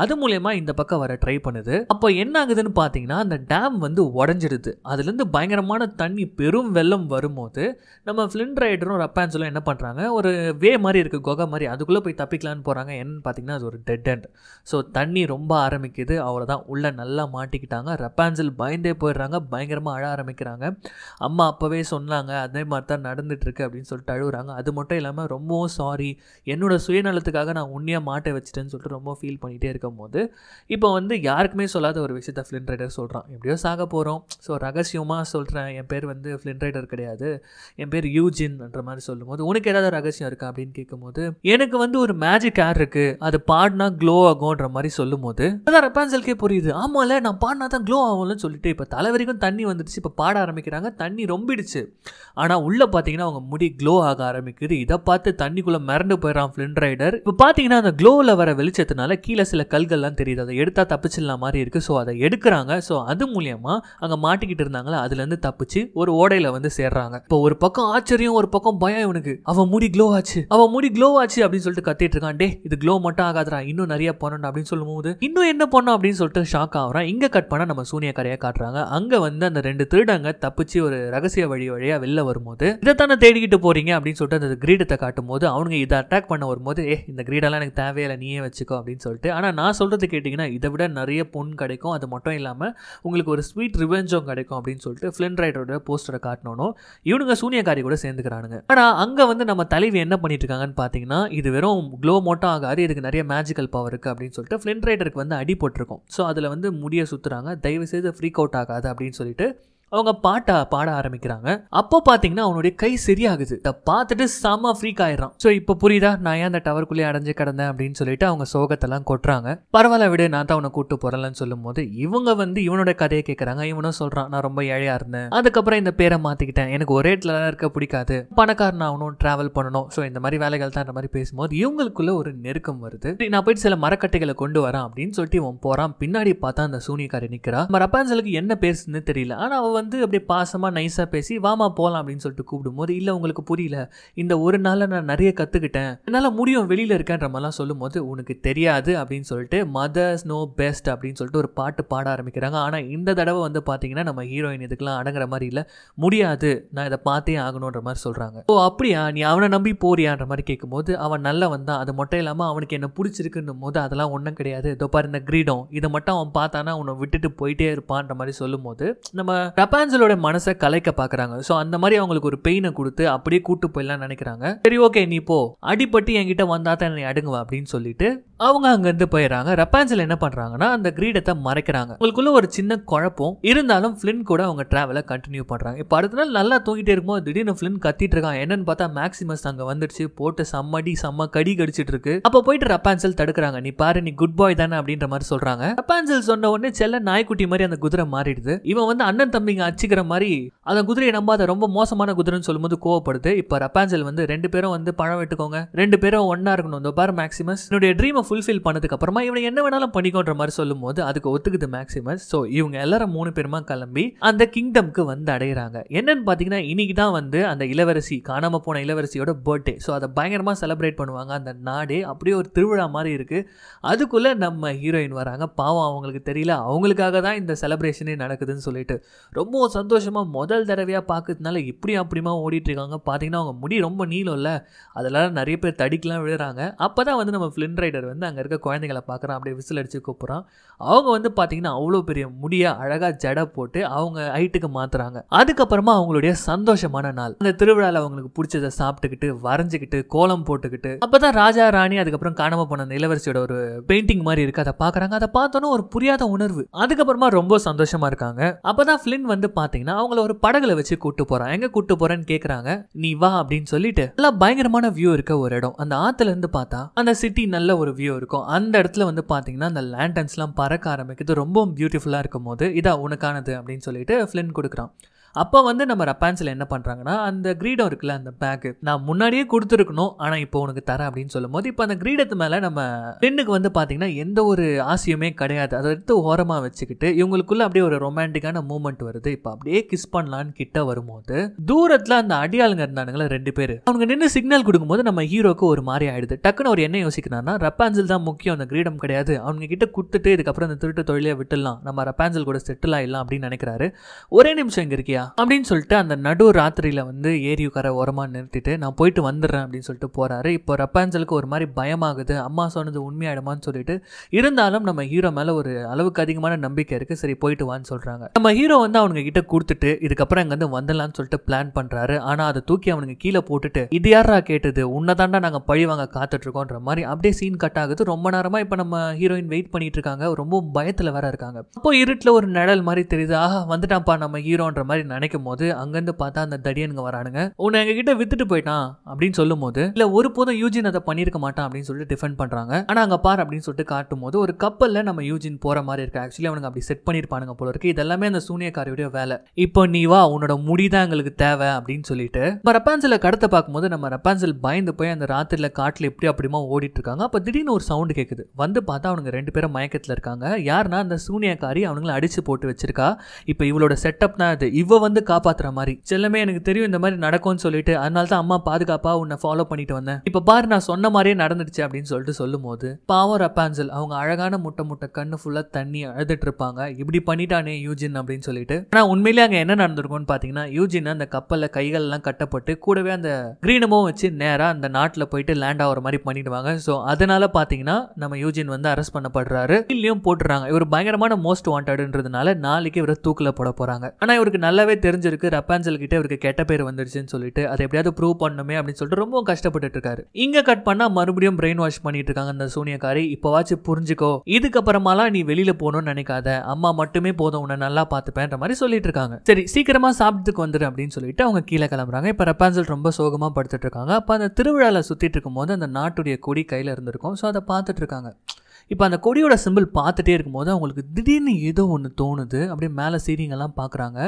அது மூலயமா இந்த பக்கம் வர ட்ரை பண்ணுது அப்போ என்ன ஆகுதுன்னு பார்த்தீங்கன்னா அந்த டேம் வந்து உடஞ்சிடுது அதுலேருந்து பயங்கரமான தண்ணி பெரும் வெள்ளம் வரும்போது நம்ம ஃபிளின் ரைடரும் ரப்பான்ஸலும் என்ன பண்ணுறாங்க ஒரு வே மாதிரி இருக்குது கொகை மாதிரி அதுக்குள்ளே போய் தப்பிக்கலான்னு போகிறாங்க என்னன்னு பார்த்தீங்கன்னா அது ஒரு டெட் அண்ட் கட் ஸோ தண்ணி ரொம்ப ஆரம்பிக்குது அவ்வளோதான் உள்ளே நல்லா மாட்டிக்கிட்டாங்க ரப்பான்சில் பயந்தே போயிடுறாங்க பயங்கரமாக அழ ஆரம்பிக்கிறாங்க அம்மா அப்போவே சொன்னாங்க அதே மாதிரி தான் நடந்துட்டுருக்கு அப்படின்னு சொல்லிட்டு அழுகுறாங்க அது மட்டும் இல்லாமல் ரொம்பவும் சாரி என்னோடய சுயநலத்துக்காக நான் உன்னியாக மாட்டை வச்சுட்டேன்னு சொல்லிட்டு ரொம்ப ஃபீல் பண்ணிகிட்டே இருக்கும் போது இப்போ வந்து யாருக்குமே சொல்லாத ஒரு விஷயத்த ஃப்ளின் ரைடர் சொல்கிறான் எப்படியோ சாக போகிறோம் ஸோ ரகசியமாக சொல்கிறேன் என் பேர் வந்து ஃப்ளின் ரைடர் கிடையாது என் பேர் யூஜின்ன்ற மாதிரி சொல்லும்போது உனக்கு ஏதாவது ரகசியம் இருக்கா அப்படின்னு கேட்கும்போது எனக்கு வந்து ஒரு மேஜிக் ஏர் இருக்குது அது பாடினா க்ளோ க்ளோ ஆகும்ன்ற மாதிரி சொல்லும் போது அதான் புரியுது ஆமால நான் பாடினா தான் க்ளோ ஆகும்னு சொல்லிட்டு இப்போ தலை வரைக்கும் தண்ணி வந்துடுச்சு இப்போ பாட ஆரம்பிக்கிறாங்க தண்ணி ரொம்பிடுச்சு ஆனால் உள்ளே பார்த்தீங்கன்னா அவங்க முடி க்ளோ ஆக ஆரம்பிக்குது இதை பார்த்து தண்ணிக்குள்ளே மிரண்டு போயிடறான் ஃப்ளின் ரைடர் இப்போ பார்த்தீங்கன்னா அந்த க்ளோவில் வர வெளிச்சத்தினால கீழே சில கல்கள்லாம் தெரியுது அதை எடுத்தால் தப்பிச்சிடலாம் மாதிரி இருக்குது ஸோ அதை எடுக்கிறாங்க ஸோ அது மூலியமாக அங்கே மாட்டிக்கிட்டு இருந்தாங்களே அதுலேருந்து தப்பிச்சு ஒரு ஓடையில் வந்து சேர்றாங்க இப்போ ஒரு பக்கம் ஆச்சரியம் ஒரு பக்கம் பயம் இவனுக்கு அவன் முடி க்ளோ ஆச்சு அவன் முடி க்ளோ ஆச்சு அப்படின்னு சொல்லிட்டு கத்திட்டு இருக்கான் டே இது க்ளோ மட்டும் ஆகாதரா இன்னும் நிறைய சரியாக பண்ணணும் அப்படின்னு சொல்லும்போது இன்னும் என்ன பண்ணும் அப்படின்னு சொல்லிட்டு ஷாக் ஆகிறான் இங்கே கட் பண்ணால் நம்ம கரையை காட்டுறாங்க அங்கே வந்து அந்த ரெண்டு திருடங்க தப்பிச்சு ஒரு ரகசிய வழி வழியாக வெளில வரும்போது இதைத்தானே தேடிக்கிட்டு போகிறீங்க அப்படின்னு சொல்லிட்டு அந்த கிரீடத்தை காட்டும் போது அவனுங்க இதை அட்டாக் பண்ண வரும்போது ஏ இந்த கிரீடெல்லாம் எனக்கு தேவையில்லை நீயே வச்சுக்கோ அப்படின்னு சொல்லிட்டு ஆனால் நான் சொல்கிறது கேட்டிங்கன்னா இதை விட நிறைய பொன் கிடைக்கும் அது மட்டும் இல்லாமல் உங்களுக்கு ஒரு ஸ்வீட் ரிவெஞ்சும் கிடைக்கும் அப்படின்னு சொல்லிட்டு ஃபிளின் ரைடரோட போஸ்டரை காட்டணும் இவனுங்க காரி கூட சேர்ந்துக்கிறானுங்க ஆனால் அங்கே வந்து நம்ம தலைவி என்ன பண்ணிட்டு இருக்காங்கன்னு பார்த்தீங்கன்னா இது வெறும் க்ளோ மோட்டம் ஆகாது இதுக்கு நிறைய மேஜிக்கல் பவர் இருக்குது அப்படின்னு சொல்லிட்டு ஃப்ளின் ரைடருக்கு வந்து அடி போட்டிருக்கோம் ஸோ அதில் வந்து முடிய சுற்றுறாங்க தயவுசெய்து ஃப்ரீக் அவுட் ஆகாது அப்படின்னு சொல்லிட்டு அவங்க பாட்டா பாட ஆரம்பிக்கிறாங்க அப்போ பாத்தீங்கன்னா அவனுடைய கை சரியாகுது இதை பார்த்துட்டு செம ஃப்ரீக் ஆயிடுறான் ஸோ இப்போ புரியுதா நான் ஏன் அந்த டவருக்குள்ளே அடைஞ்சு கிடந்தேன் அப்படின்னு சொல்லிட்டு அவங்க சோகத்தெல்லாம் கொட்டுறாங்க பரவாயில்ல விட நான் தான் அவனை கூட்டு போறலன்னு சொல்லும் போது இவங்க வந்து இவனோட கதையை கேட்கறாங்க இவனும் சொல்றான் நான் ரொம்ப ஏழையா இருந்தேன் அதுக்கப்புறம் இந்த பேரை மாத்திக்கிட்டேன் எனக்கு ஒரே இடத்துல இருக்க பிடிக்காது பணக்காரன் ஆகணும் டிராவல் பண்ணணும் ஸோ இந்த மாதிரி வேலைகள் தான் மாதிரி பேசும்போது இவங்களுக்குள்ள ஒரு நெருக்கம் வருது நான் போயிட்டு சில மரக்கட்டைகளை கொண்டு வரேன் அப்படின்னு சொல்லிட்டு இவன் போறான் பின்னாடி பார்த்தா அந்த சூனியக்காரி நிக்கிறா மரப்பான்சலுக்கு என்ன பேசுன்னு தெரியல ஆனா அவன் வந்து அப்படியே பாசமாக நைஸாக பேசி வாமா போகலாம் அப்படின்னு சொல்லிட்டு கூப்பிடும் போது இல்லை உங்களுக்கு புரியல இந்த ஒரு நாளில் நான் நிறைய கற்றுக்கிட்டேன் என்னால் முடியும் வெளியில் இருக்கேன்ற மாதிரிலாம் சொல்லும் போது உனக்கு தெரியாது அப்படின்னு சொல்லிட்டு மதர்ஸ் நோ பெஸ்ட் அப்படின்னு சொல்லிட்டு ஒரு பாட்டு பாட ஆரம்பிக்கிறாங்க ஆனால் இந்த தடவை வந்து பார்த்தீங்கன்னா நம்ம ஹீரோயின் இதுக்கெல்லாம் அடங்குற மாதிரி இல்லை முடியாது நான் இதை பார்த்தே ஆகணுன்ற மாதிரி சொல்கிறாங்க ஓ அப்படியா நீ அவனை நம்பி போறியான்ற மாதிரி கேட்கும்போது அவன் நல்லா வந்தான் அது மட்டும் இல்லாமல் அவனுக்கு என்ன பிடிச்சிருக்குன்னும் போது அதெல்லாம் ஒன்றும் கிடையாது இதோ பாரு இந்த கிரீடம் இதை மட்டும் அவன் பார்த்தானா அவனை விட்டுட்டு போயிட்டே இருப்பான்ற மாதிரி சொல்லும்போது நம்ம ரப்பர் ரப்பான்சலோட மனசை கலைக்க பார்க்குறாங்க ஸோ அந்த மாதிரி அவங்களுக்கு ஒரு பெயினை கொடுத்து அப்படியே கூட்டு போயிடலாம் நினைக்கிறாங்க சரி ஓகே நீ போ அடிப்பட்டு என்கிட்ட வந்தா தான் என்னை அடுங்குவா அப்படின்னு சொல்லிட்டு அவங்க அங்கேருந்து போயிடறாங்க ரப்பான்சல் என்ன பண்ணுறாங்கன்னா அந்த கிரீடத்தை மறைக்கிறாங்க உங்களுக்குள்ள ஒரு சின்ன குழப்பம் இருந்தாலும் ஃபிளின் கூட அவங்க ட்ராவலை கண்டினியூ பண்ணுறாங்க இப்போ அடுத்த நாள் நல்லா தூங்கிட்டே இருக்கும்போது திடீர்னு ஃபிளின் கத்திட்டு இருக்கான் என்னன்னு பார்த்தா மேக்சிமஸ் அங்கே வந்துடுச்சு போட்டு சம்மடி செம்ம கடி கடிச்சிட்டு இருக்கு அப்போ போயிட்டு ரப்பான்சல் தடுக்கிறாங்க நீ பாரு நீ குட் பாய் தானே அப்படின்ற மாதிரி சொல்கிறாங்க ரப்பான்சல் சொன்ன உடனே செல்ல நாய்க்குட்டி மாதிரி அந்த குதிரை மாறிடுது இவன் வந்து அண்ணன் தம்பிங்க அச்சுக்கிற மாதிரி அந்த குதிரையை நம்பாத ரொம்ப மோசமான குதிரைன்னு சொல்லும்போது கோவப்படுது இப்போ ரப்பான்சல் வந்து ரெண்டு பேரும் வந்து பழம் வெட்டுக்கோங்க ரெண்டு பேரும் ஒன்னா இருக்கணும் இந்த பார் மேக்ஸிமஸ் என்னுடைய ட்ரீமை ஃபுல்ஃபில் பண்ணதுக்கப்புறமா இவனை என்ன வேணாலும் பண்ணிக்கோன்ற மாதிரி சொல்லும் போது அதுக்கு ஒத்துக்குது மேக்சிமஸ் ஸோ இவங்க எல்லாரும் மூணு பேருமா கிளம்பி அந்த கிங்டம்க்கு வந்து அடைகிறாங்க என்னன்னு பார்த்தீங்கன்னா இன்னைக்கு தான் வந்து அந்த இளவரசி காணாமல் போன இளவரசியோட பர்த்டே ஸோ அதை பயங்கரமாக செலிப்ரேட் பண்ணுவாங்க அந்த நாடே அப்படியே ஒரு திருவிழா மாதிரி இருக்குது அதுக்குள்ளே நம்ம ஹீரோயின் வராங்க பாவம் அவங்களுக்கு தெரியல அவங்களுக்காக தான் இந்த செலப்ரேஷனே நடக்குதுன்னு சொல்லிட்டு ரொம்ப சந்தோஷமாக முதல் தடவையாக பார்க்கறதுனால இப்படி அப்படிமா இருக்காங்க பார்த்தீங்கன்னா அவங்க முடி ரொம்ப நீளம் இல்லை அதெல்லாம் நிறைய பேர் தடிக்கலாம் விழுறாங்க அப்போ தான் வந்து நம்ம ஃபிளின் ரைடர் வந்து அங்கே இருக்க குழந்தைகளை பார்க்குறான் அப்படியே விசில் அடித்து கூப்பிட்றான் அவங்க வந்து பார்த்தீங்கன்னா அவ்வளோ பெரிய முடியை அழகாக ஜடை போட்டு அவங்க ஹைட்டுக்கு மாற்றுறாங்க அதுக்கப்புறமா அவங்களுடைய சந்தோஷமான நாள் அந்த திருவிழாவில் அவங்களுக்கு பிடிச்சதை சாப்பிட்டுக்கிட்டு வரைஞ்சிக்கிட்டு கோலம் போட்டுக்கிட்டு அப்போ தான் ராஜா ராணி அதுக்கப்புறம் காணாமல் போன அந்த இளவரசியோட ஒரு பெயிண்டிங் மாதிரி இருக்குது அதை பார்க்குறாங்க அதை பார்த்தோன்னே ஒரு புரியாத உணர்வு அதுக்கப்புறமா ரொம்ப சந்தோஷமாக இருக்காங்க அப்போ தான் ஃபிலின் வந்து பார்த்தீங்கன்னா அவங்கள ஒரு படகுல வச்சு கூப்பிட்டு போகிறான் எங்கே கூப்பிட்டு போகிறேன்னு கேட்குறாங்க நீ வா அப்படின்னு சொல்லிட்டு நல்லா பயங்கரமான வியூ இருக்க ஒரு இடம் அந்த ஆற்றுல இருந்து பார்த்தா அந்த சிட்டி நல்ல ஒரு வியூ வியூ இருக்கும் அந்த இடத்துல வந்து பார்த்தீங்கன்னா அந்த லேண்டன்ஸ்லாம் பறக்க ஆரம்பிக்குது ரொம்ப பியூட்டிஃபுல்லாக இருக்கும் போது இதாக உனக்கானது அப்படின்னு சொல்லிட்டு ஃப்ளின் கொடுக்குறான் அப்போ வந்து நம்ம ரப்பான்ஸில் என்ன பண்ணுறாங்கன்னா அந்த கிரீடம் இருக்குல்ல அந்த பேக்கு நான் முன்னாடியே கொடுத்துருக்கணும் ஆனால் இப்போ உனக்கு தரேன் அப்படின்னு சொல்லும் போது இப்போ அந்த கிரீடத்து மேலே நம்ம பெண்ணுக்கு வந்து பார்த்தீங்கன்னா எந்த ஒரு ஆசையுமே கிடையாது அதை எடுத்து ஓரமாக வச்சுக்கிட்டு இவங்களுக்குள்ள அப்படியே ஒரு ரொமான்டிக்கான மூமெண்ட் வருது இப்போ அப்படியே கிஸ் பண்ணலான்னு கிட்ட வரும்போது தூரத்தில் அந்த அடியாளுங்க இருந்தானுங்களா ரெண்டு பேர் அவங்க நின்று சிக்னல் கொடுக்கும்போது நம்ம ஹீரோக்கு ஒரு மாதிரி ஆயிடுது டக்குன்னு அவர் என்ன யோசிக்கிறான்னா ரப்பான்சில் தான் முக்கியம் அந்த கிரீடம் கிடையாது அவங்க கிட்ட கொடுத்துட்டு இதுக்கப்புறம் அந்த திருட்டு தொழிலே விட்டுடலாம் நம்ம ரப்பான்சில் கூட செட்டில் ஆகிடலாம் அப்படின்னு நினைக்கிறாரு ஒரே நிமிஷம் இங்கே இருக்கியா அப்படின்னு சொல்லிட்டு அந்த நடு ராத்திரியில வந்து ஏரி உட்கார ஓரமாக நிறுத்திட்டு நான் போயிட்டு வந்துடுறேன் அப்படின்னு சொல்லிட்டு போறாரு இப்போ ரப்பாஞ்சலுக்கு ஒரு மாதிரி பயமாகுது அம்மா சொன்னது உண்மையாயிடுமான்னு சொல்லிட்டு இருந்தாலும் நம்ம ஹீரோ மேல ஒரு அளவுக்கு அதிகமான நம்பிக்கை இருக்கு சரி போயிட்டு வான்னு சொல்றாங்க நம்ம ஹீரோ வந்து அவனுங்க கிட்ட கொடுத்துட்டு இதுக்கப்புறம் இங்க வந்து வந்துடலாம்னு சொல்லிட்டு பிளான் பண்றாரு ஆனா அதை தூக்கி அவனுங்க கீழே போட்டுட்டு இது யாரா கேட்டது உன்னதாண்டா நாங்க பழி வாங்க காத்துட்டு இருக்கோன்ற மாதிரி அப்படியே சீன் கட் ஆகுது ரொம்ப நேரமா இப்ப நம்ம ஹீரோயின் வெயிட் பண்ணிட்டு இருக்காங்க ரொம்ப பயத்துல வேற இருக்காங்க அப்போ இருட்டுல ஒரு நிழல் மாதிரி தெரியுது ஆஹா வந்துட்டான்ப்பா நம்ம ஹீரோன்ற மாதிரி நினைக்கும் போது அங்கேருந்து பார்த்தா அந்த தடியனுங்க வரானுங்க உன்னை எங்ககிட்ட வித்துட்டு போயிட்டான் அப்படின்னு சொல்லும் போது இல்லை ஒரு போதும் யூஜின் அதை பண்ணியிருக்க மாட்டான் அப்படின்னு சொல்லிட்டு டிஃபெண்ட் பண்ணுறாங்க ஆனால் அங்கே பார் அப்படின்னு சொல்லிட்டு காட்டும் போது ஒரு கப்பலில் நம்ம யூஜின் போகிற மாதிரி இருக்கு ஆக்சுவலி அவனுக்கு அப்படி செட் பண்ணியிருப்பானுங்க போல இருக்கு இதெல்லாமே அந்த சூனியக்காரியுடைய வேலை இப்போ நீ வா உன்னோட முடிதான் எங்களுக்கு தேவை அப்படின்னு சொல்லிட்டு இப்போ ரப்பான்சலை கடத்தை பார்க்கும்போது நம்ம ரப்பான்சல் பயந்து போய் அந்த ராத்திரில காட்டில் எப்படி அப்படிமா ஓடிட்டு இருக்காங்க அப்போ திடீர்னு ஒரு சவுண்டு கேட்குது வந்து பார்த்தா அவனுங்க ரெண்டு பேரும் மயக்கத்தில் இருக்காங்க யாருன்னா அந்த சூனியக்காரி அவனுங்களை அடிச்சு போட்டு வச்சிருக்கா இப்போ இவளோட செட்டப் தான் இது இவ வந்து காப்பாத்துற மாதிரி செல்லமே எனக்கு தெரியும் இந்த மாதிரி நடக்கும்னு சொல்லிட்டு அதனால தான் அம்மா பாதுகாப்பா உன்னை ஃபாலோ பண்ணிட்டு வந்தேன் இப்போ பாரு நான் சொன்ன மாதிரியே நடந்துடுச்சு அப்படின்னு சொல்லிட்டு சொல்லும் போது பாவம் ரப்பான்சல் அவங்க அழகான முட்டை முட்டை கண்ணு ஃபுல்லா தண்ணி அழுதுட்டு இருப்பாங்க இப்படி பண்ணிட்டானே யூஜின் அப்படின்னு சொல்லிட்டு ஆனா உண்மையிலேயே அங்க என்ன நடந்திருக்கும்னு பாத்தீங்கன்னா யூஜின் அந்த கப்பல்ல கைகள் எல்லாம் கட்டப்பட்டு கூடவே அந்த கிரீனமும் வச்சு நேரா அந்த நாட்டுல போயிட்டு லேண்ட் ஆகிற மாதிரி பண்ணிடுவாங்க ஸோ அதனால பாத்தீங்கன்னா நம்ம யூஜின் வந்து அரெஸ்ட் பண்ணப்படுறாரு இல்லையும் போட்டுறாங்க இவர் பயங்கரமான மோஸ்ட் வாண்டட்ன்றதுனால நாளைக்கு இவரை தூக்கில போட போறாங்க ஆனா இவருக்கு நல்ல நல்லாவே தெரிஞ்சிருக்கு ரப்பான்சல் கிட்ட இவருக்கு கெட்ட பேர் வந்துருச்சுன்னு சொல்லிட்டு அதை எப்படியாவது ப்ரூவ் பண்ணுமே அப்படின்னு சொல்லிட்டு ரொம்ப கஷ்டப்பட்டு இருக்காரு இங்க கட் பண்ணா மறுபடியும் பிரெயின் வாஷ் பண்ணிட்டு இருக்காங்க அந்த சூனியக்காரி இப்போவாச்சும் புரிஞ்சுக்கோ இதுக்கப்புறமாலாம் நீ வெளியில போகணும்னு நினைக்காத அம்மா மட்டுமே போதும் உன்னை நல்லா பார்த்துப்பேன்ற மாதிரி சொல்லிட்டு இருக்காங்க சரி சீக்கிரமா சாப்பிட்டுக்கு வந்துடு அப்படின்னு சொல்லிட்டு அவங்க கீழே கிளம்புறாங்க இப்போ ரப்பான்சல் ரொம்ப சோகமா படுத்துட்டு இருக்காங்க அப்போ அந்த திருவிழாவில் சுத்திட்டு இருக்கும்போது அந்த நாட்டுடைய கொடி கையில இருந்திருக்கும் ஸோ அதை பார்த்துட்டு இருக்காங்க இப்போ அந்த கொடியோட சிம்பிள் பார்த்துட்டே இருக்கும்போது அவங்களுக்கு திடீர்னு ஏதோ ஒன்று தோணுது அப்படியே மேலே சீரியங்கள்லாம் பார்க்குறாங்க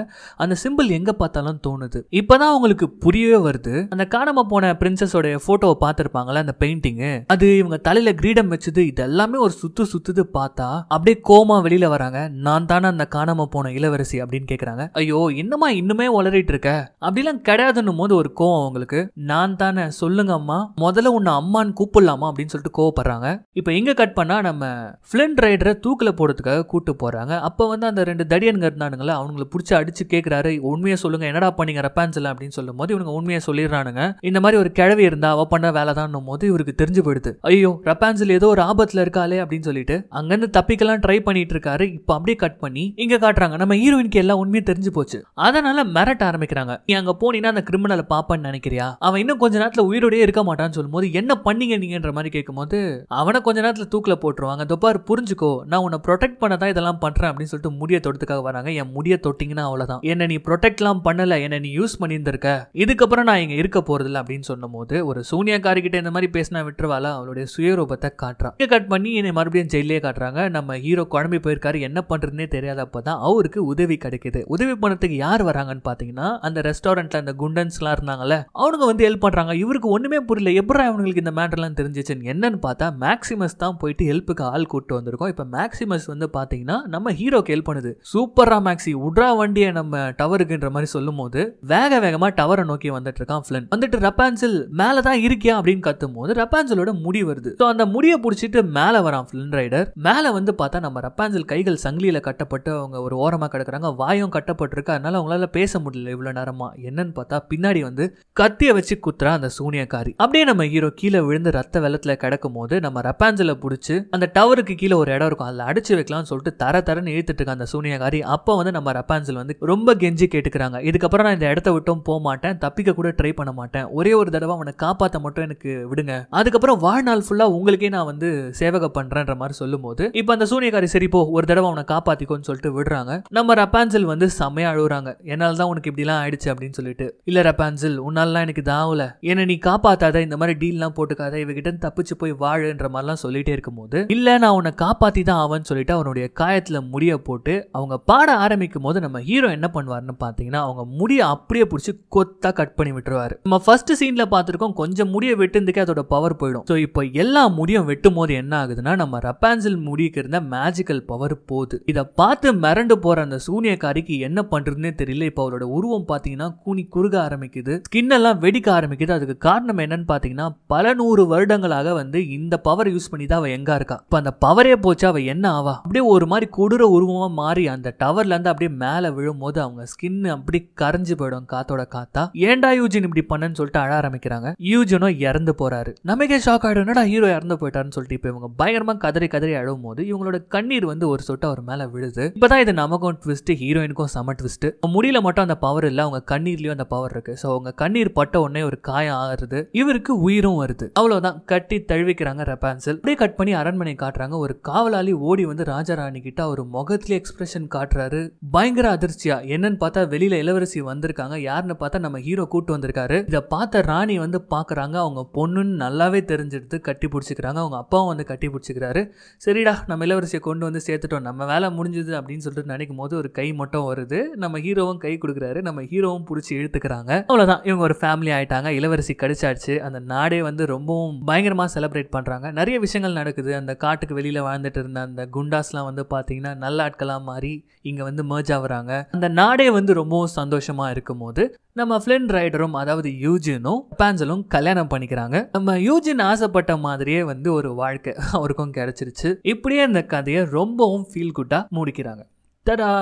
அந்த சிம்பிள் எங்கே பார்த்தாலும் தோணுது இப்போ தான் அவங்களுக்கு புரியவே வருது அந்த காணாமல் போன பிரின்சஸோடைய ஃபோட்டோவை பார்த்துருப்பாங்களே அந்த பெயிண்டிங்கு அது இவங்க தலையில் கிரீடம் வச்சுது இது எல்லாமே ஒரு சுத்து சுத்துது பார்த்தா அப்படியே கோமா வெளியில் வராங்க நான் தானே அந்த காணாமல் போன இளவரசி அப்படின்னு கேட்குறாங்க ஐயோ என்னம்மா இன்னுமே உளறிட்டு இருக்க அப்படிலாம் கிடையாதுன்னும் போது ஒரு கோவம் அவங்களுக்கு நான் தானே சொல்லுங்க அம்மா முதல்ல உன்னை அம்மான்னு கூப்பிடலாமா அப்படின்னு சொல்லிட்டு கோவப்படுறாங்க இப்போ எங்கே கட் பண்ணால் நம்ம ஃபிளின் ரைடரை தூக்கில் போடுறதுக்காக கூட்டு போகிறாங்க அப்போ வந்து அந்த ரெண்டு தடியன் இருந்தானுங்கள அவங்களை பிடிச்சி அடிச்சு கேட்குறாரு உண்மையை சொல்லுங்க என்னடா பண்ணீங்க ரப்பான்ஸ் அப்படின்னு சொல்லும் போது இவங்க உண்மையை சொல்லிடுறானுங்க இந்த மாதிரி ஒரு கிழவி இருந்தா அவ பண்ண வேலை தான் போது இவருக்கு தெரிஞ்சு போயிடுது ஐயோ ரப்பான்ஸில் ஏதோ ஒரு ஆபத்தில் இருக்காளே அப்படின்னு சொல்லிட்டு அங்கேருந்து தப்பிக்கலாம் ட்ரை பண்ணிட்டு இருக்காரு இப்போ அப்படியே கட் பண்ணி இங்கே காட்டுறாங்க நம்ம ஹீரோயினுக்கு எல்லாம் உண்மையும் தெரிஞ்சு போச்சு அதனால மிரட்ட ஆரம்பிக்கிறாங்க நீ அங்கே போனீங்கன்னா அந்த கிரிமினலை பாப்பான்னு நினைக்கிறியா அவன் இன்னும் கொஞ்ச நேரத்தில் உயிரோடயே இருக்க மாட்டான்னு சொல்லும்போது என்ன பண்ணீங்க நீங்கன்ற மாதிரி கேட்கும்போது அவனை கொஞ்ச நேரத்தில் தூக்கில் போட்டு விட்டுருவாங்க பார் புரிஞ்சுக்கோ நான் உன்னை ப்ரொடெக்ட் பண்ண தான் இதெல்லாம் பண்ணுறேன் அப்படின்னு சொல்லிட்டு முடிய தொட்டுக்காக வராங்க என் முடிய தொட்டிங்கன்னா அவ்வளோதான் என்ன நீ ப்ரொடெக்ட்லாம் பண்ணல என்ன நீ யூஸ் பண்ணியிருந்திருக்க இதுக்கப்புறம் நான் இங்கே இருக்க போகிறதில்ல அப்படின்னு போது ஒரு சோனியாக்காரி கிட்ட இந்த மாதிரி பேசினா விட்டுருவாளா அவளுடைய சுயரூபத்தை காட்டுறான் கட் பண்ணி என்னை மறுபடியும் ஜெயிலே காட்டுறாங்க நம்ம ஹீரோ குழம்பி போயிருக்காரு என்ன பண்றதுன்னே தெரியாத தான் அவருக்கு உதவி கிடைக்குது உதவி பண்ணுறதுக்கு யார் வராங்கன்னு பார்த்தீங்கன்னா அந்த ரெஸ்டாரண்ட்ல அந்த குண்டன்ஸ்லாம் இருந்தாங்கல்ல அவனுங்க வந்து ஹெல்ப் பண்ணுறாங்க இவருக்கு ஒன்றுமே புரியல எப்படி அவங்களுக்கு இந்த மேட்டர்லாம் தெரிஞ்சிச்சுன்னு என்னன்னு பார்த்தா மேக்சிமஸ் தான் போயிட்டு ஹெல்ப் ஹெல்ப்புக்கு ஆள் கூப்பிட்டு வந்திருக்கோம் இப்போ மேக்ஸிமஸ் வந்து பார்த்தீங்கன்னா நம்ம ஹீரோக்கு ஹெல்ப் பண்ணுது சூப்பராக மேக்ஸி உட்ரா வண்டியை நம்ம டவருக்குன்ற மாதிரி சொல்லும் போது வேக வேகமாக டவரை நோக்கி வந்துட்டு இருக்கான் ஃபிளன் வந்துட்டு ரப்பான்சில் மேலே தான் இருக்கியா அப்படின்னு கத்தும் போது ரப்பான்சிலோட முடி வருது ஸோ அந்த முடியை பிடிச்சிட்டு மேலே வரான் ஃபிளன் ரைடர் மேலே வந்து பார்த்தா நம்ம ரப்பான்சில் கைகள் சங்கிலியில் கட்டப்பட்டு அவங்க ஒரு ஓரமாக கிடக்குறாங்க வாயும் கட்டப்பட்டிருக்கு அதனால அவங்களால பேச முடியல இவ்வளோ நேரமா என்னன்னு பார்த்தா பின்னாடி வந்து கத்தியை வச்சு குத்துறா அந்த சூனியக்காரி அப்படியே நம்ம ஹீரோ கீழே விழுந்து ரத்த வெள்ளத்தில் கிடக்கும் போது நம்ம ரப்பான்சில பிடிச்சி அந்த டவருக்கு கீழே ஒரு இடம் இருக்கும் அதில் அடிச்சு வைக்கலாம்னு சொல்லிட்டு தர தரன்னு இழுத்துட்டு இருக்க அந்த சூனியகாரி அப்போ வந்து நம்ம ரப்பான்சல் வந்து ரொம்ப கெஞ்சி கேட்டுக்கிறாங்க இதுக்கப்புறம் நான் இந்த இடத்த விட்டும் போக மாட்டேன் தப்பிக்க கூட ட்ரை பண்ண மாட்டேன் ஒரே ஒரு தடவை அவனை காப்பாற்ற மட்டும் எனக்கு விடுங்க அதுக்கப்புறம் வாழ்நாள் ஃபுல்லாக உங்களுக்கே நான் வந்து சேவகம் பண்ணுறேன்ற மாதிரி சொல்லும்போது இப்போ அந்த சூனியகாரி சரி போ ஒரு தடவை அவனை காப்பாற்றிக்கோன்னு சொல்லிட்டு விடுறாங்க நம்ம ரப்பான்சல் வந்து செம்மையாக அழுகுறாங்க என்னால் தான் உனக்கு இப்படிலாம் ஆயிடுச்சு அப்படின்னு சொல்லிட்டு இல்லை ரப்பான்சல் உன்னாலலாம் எனக்கு தாவல என்னை நீ காப்பாற்றாத இந்த மாதிரி டீல்லாம் போட்டுக்காத இவகிட்ட தப்பிச்சு போய் வாழுன்ற மாதிரிலாம் சொல்லிட்டே இருக்கும்போது இல்ல நான் உன்னை காப்பாத்தி தான் ஆவன்னு சொல்லிட்டு அவனுடைய காயத்துல முடிய போட்டு அவங்க பாட ஆரம்பிக்கும் போது நம்ம ஹீரோ என்ன பண்ணுவாருன்னு பாத்தீங்கன்னா அவங்க முடிய அப்படியே பிடிச்சி கொத்தா கட் பண்ணி விட்டுருவாரு நம்ம ஃபர்ஸ்ட் சீன்ல பார்த்துருக்கோம் கொஞ்சம் முடிய வெட்டுறதுக்கே அதோட பவர் போயிடும் ஸோ இப்போ எல்லா முடியும் வெட்டும் போது என்ன ஆகுதுன்னா நம்ம ரப்பான்சில் முடிக்கு இருந்த மேஜிக்கல் பவர் போகுது இதை பார்த்து மிரண்டு போற அந்த சூனியக்காரிக்கு என்ன பண்றதுன்னே தெரியல இப்போ அவரோட உருவம் பார்த்தீங்கன்னா கூனி குறுக ஆரம்பிக்குது ஸ்கின் எல்லாம் வெடிக்க ஆரம்பிக்குது அதுக்கு காரணம் என்னன்னு பார்த்தீங்கன்னா பல நூறு வருடங்களாக வந்து இந்த பவர் யூஸ் பண்ணி தான் அவள் எங்க இருக்கா இருக்கா இப்போ அந்த பவரே போச்சு அவள் என்ன ஆவா அப்படியே ஒரு மாதிரி கொடூர உருவமாக மாறி அந்த டவர்லேருந்து அப்படியே மேலே போது அவங்க ஸ்கின் அப்படி கரைஞ்சு போயிடும் காத்தோட காத்தா ஏண்டா யூஜின் இப்படி பண்ணன்னு சொல்லிட்டு அழ ஆரம்பிக்கிறாங்க யூஜனோ இறந்து போறாரு நமக்கே ஷாக் ஆகிடும் என்னடா ஹீரோ இறந்து போயிட்டாருன்னு சொல்லிட்டு இப்போ இவங்க பயங்கரமாக கதறி கதறி அழுவும் போது இவங்களோட கண்ணீர் வந்து ஒரு சொட்டு அவர் மேலே விழுது இப்போதான் இது நமக்கும் ட்விஸ்ட் ஹீரோயினுக்கும் செம ட்விஸ்ட் முடியல மட்டும் அந்த பவர் இல்லை அவங்க கண்ணீர்லயும் அந்த பவர் இருக்கு ஸோ அவங்க கண்ணீர் பட்ட உடனே ஒரு காயம் ஆறுது இவருக்கு உயிரும் வருது அவ்வளவுதான் கட்டி தழுவிக்கிறாங்க ரெப்பான்சல் அப்படியே கட் பண்ணி அரண்மனை பண்ணி காட்டுறாங்க ஒரு காவலாளி ஓடி வந்து ராணி கிட்ட அவர் முகத்துல எக்ஸ்பிரஷன் காட்டுறாரு பயங்கர அதிர்ச்சியா என்னன்னு பார்த்தா வெளியில இளவரசி வந்திருக்காங்க யாருன்னு பார்த்தா நம்ம ஹீரோ கூட்டு வந்திருக்காரு இதை பார்த்த ராணி வந்து பார்க்குறாங்க அவங்க பொண்ணுன்னு நல்லாவே தெரிஞ்சிடுது கட்டி பிடிச்சிக்கிறாங்க அவங்க அப்பாவும் வந்து கட்டி பிடிச்சிக்கிறாரு சரிடா நம்ம இளவரசியை கொண்டு வந்து சேர்த்துட்டோம் நம்ம வேலை முடிஞ்சுது அப்படின்னு சொல்லிட்டு நினைக்கும் போது ஒரு கை மட்டும் வருது நம்ம ஹீரோவும் கை கொடுக்குறாரு நம்ம ஹீரோவும் பிடிச்சி இழுத்துக்கிறாங்க அவ்வளோதான் இவங்க ஒரு ஃபேமிலி ஆயிட்டாங்க இளவரசி கடிச்சாச்சு அந்த நாடே வந்து ரொம்பவும் பயங்கரமாக செலிப்ரேட் பண்ணுறாங்க நிறைய விஷயங்கள் நடக்குது அந்த அந்த காட்டுக்கு வெளியில் வாழ்ந்துட்டு இருந்த அந்த குண்டாஸ்லாம் வந்து பார்த்திங்கன்னா நல்ல ஆட்களாக மாறி இங்கே வந்து மர்ஜ் ஆகுறாங்க அந்த நாடே வந்து ரொம்பவும் சந்தோஷமாக இருக்கும் போது நம்ம ஃப்ளின் ரைடரும் அதாவது யூஜினும் பேஞ்சலும் கல்யாணம் பண்ணிக்கிறாங்க நம்ம யூஜின் ஆசைப்பட்ட மாதிரியே வந்து ஒரு வாழ்க்கை அவருக்கும் கிடச்சிருச்சு இப்படியே அந்த கதையை ரொம்பவும் ஃபீல் குட்டாக முடிக்கிறாங்க தடா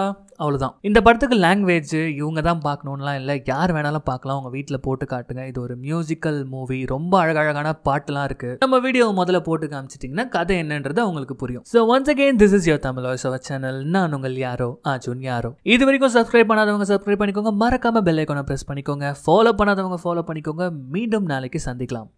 அவ்வளோதான் இந்த படத்துக்கு லாங்குவேஜ் இவங்க தான் பார்க்கணுன்லாம் இல்லை யார் வேணாலும் பார்க்கலாம் உங்கள் வீட்டில் போட்டு காட்டுங்க இது ஒரு மியூசிக்கல் மூவி ரொம்ப அழகழகான பாட்டுலாம் இருக்குது நம்ம வீடியோ முதல்ல போட்டு காமிச்சிட்டிங்கன்னா கதை என்னன்றது அவங்களுக்கு புரியும் so once again this is your Tamil voice over channel நான் உங்கள் யாரோ ஜூன் யாரோ இது வரைக்கும் சப்ஸ்கிரைப் பண்ணாதவங்க சப்ஸ்கிரைப் பண்ணிக்கோங்க மறக்காம பெல் ஐக்கோனை ப்ரெஸ் பண்ணிக்கோங்க ஃபாலோ பண்ணாதவங்க ஃபாலோ பண்ணிக்கோங்க மீண்டும் நாளைக்கு சந்திக்கலாம்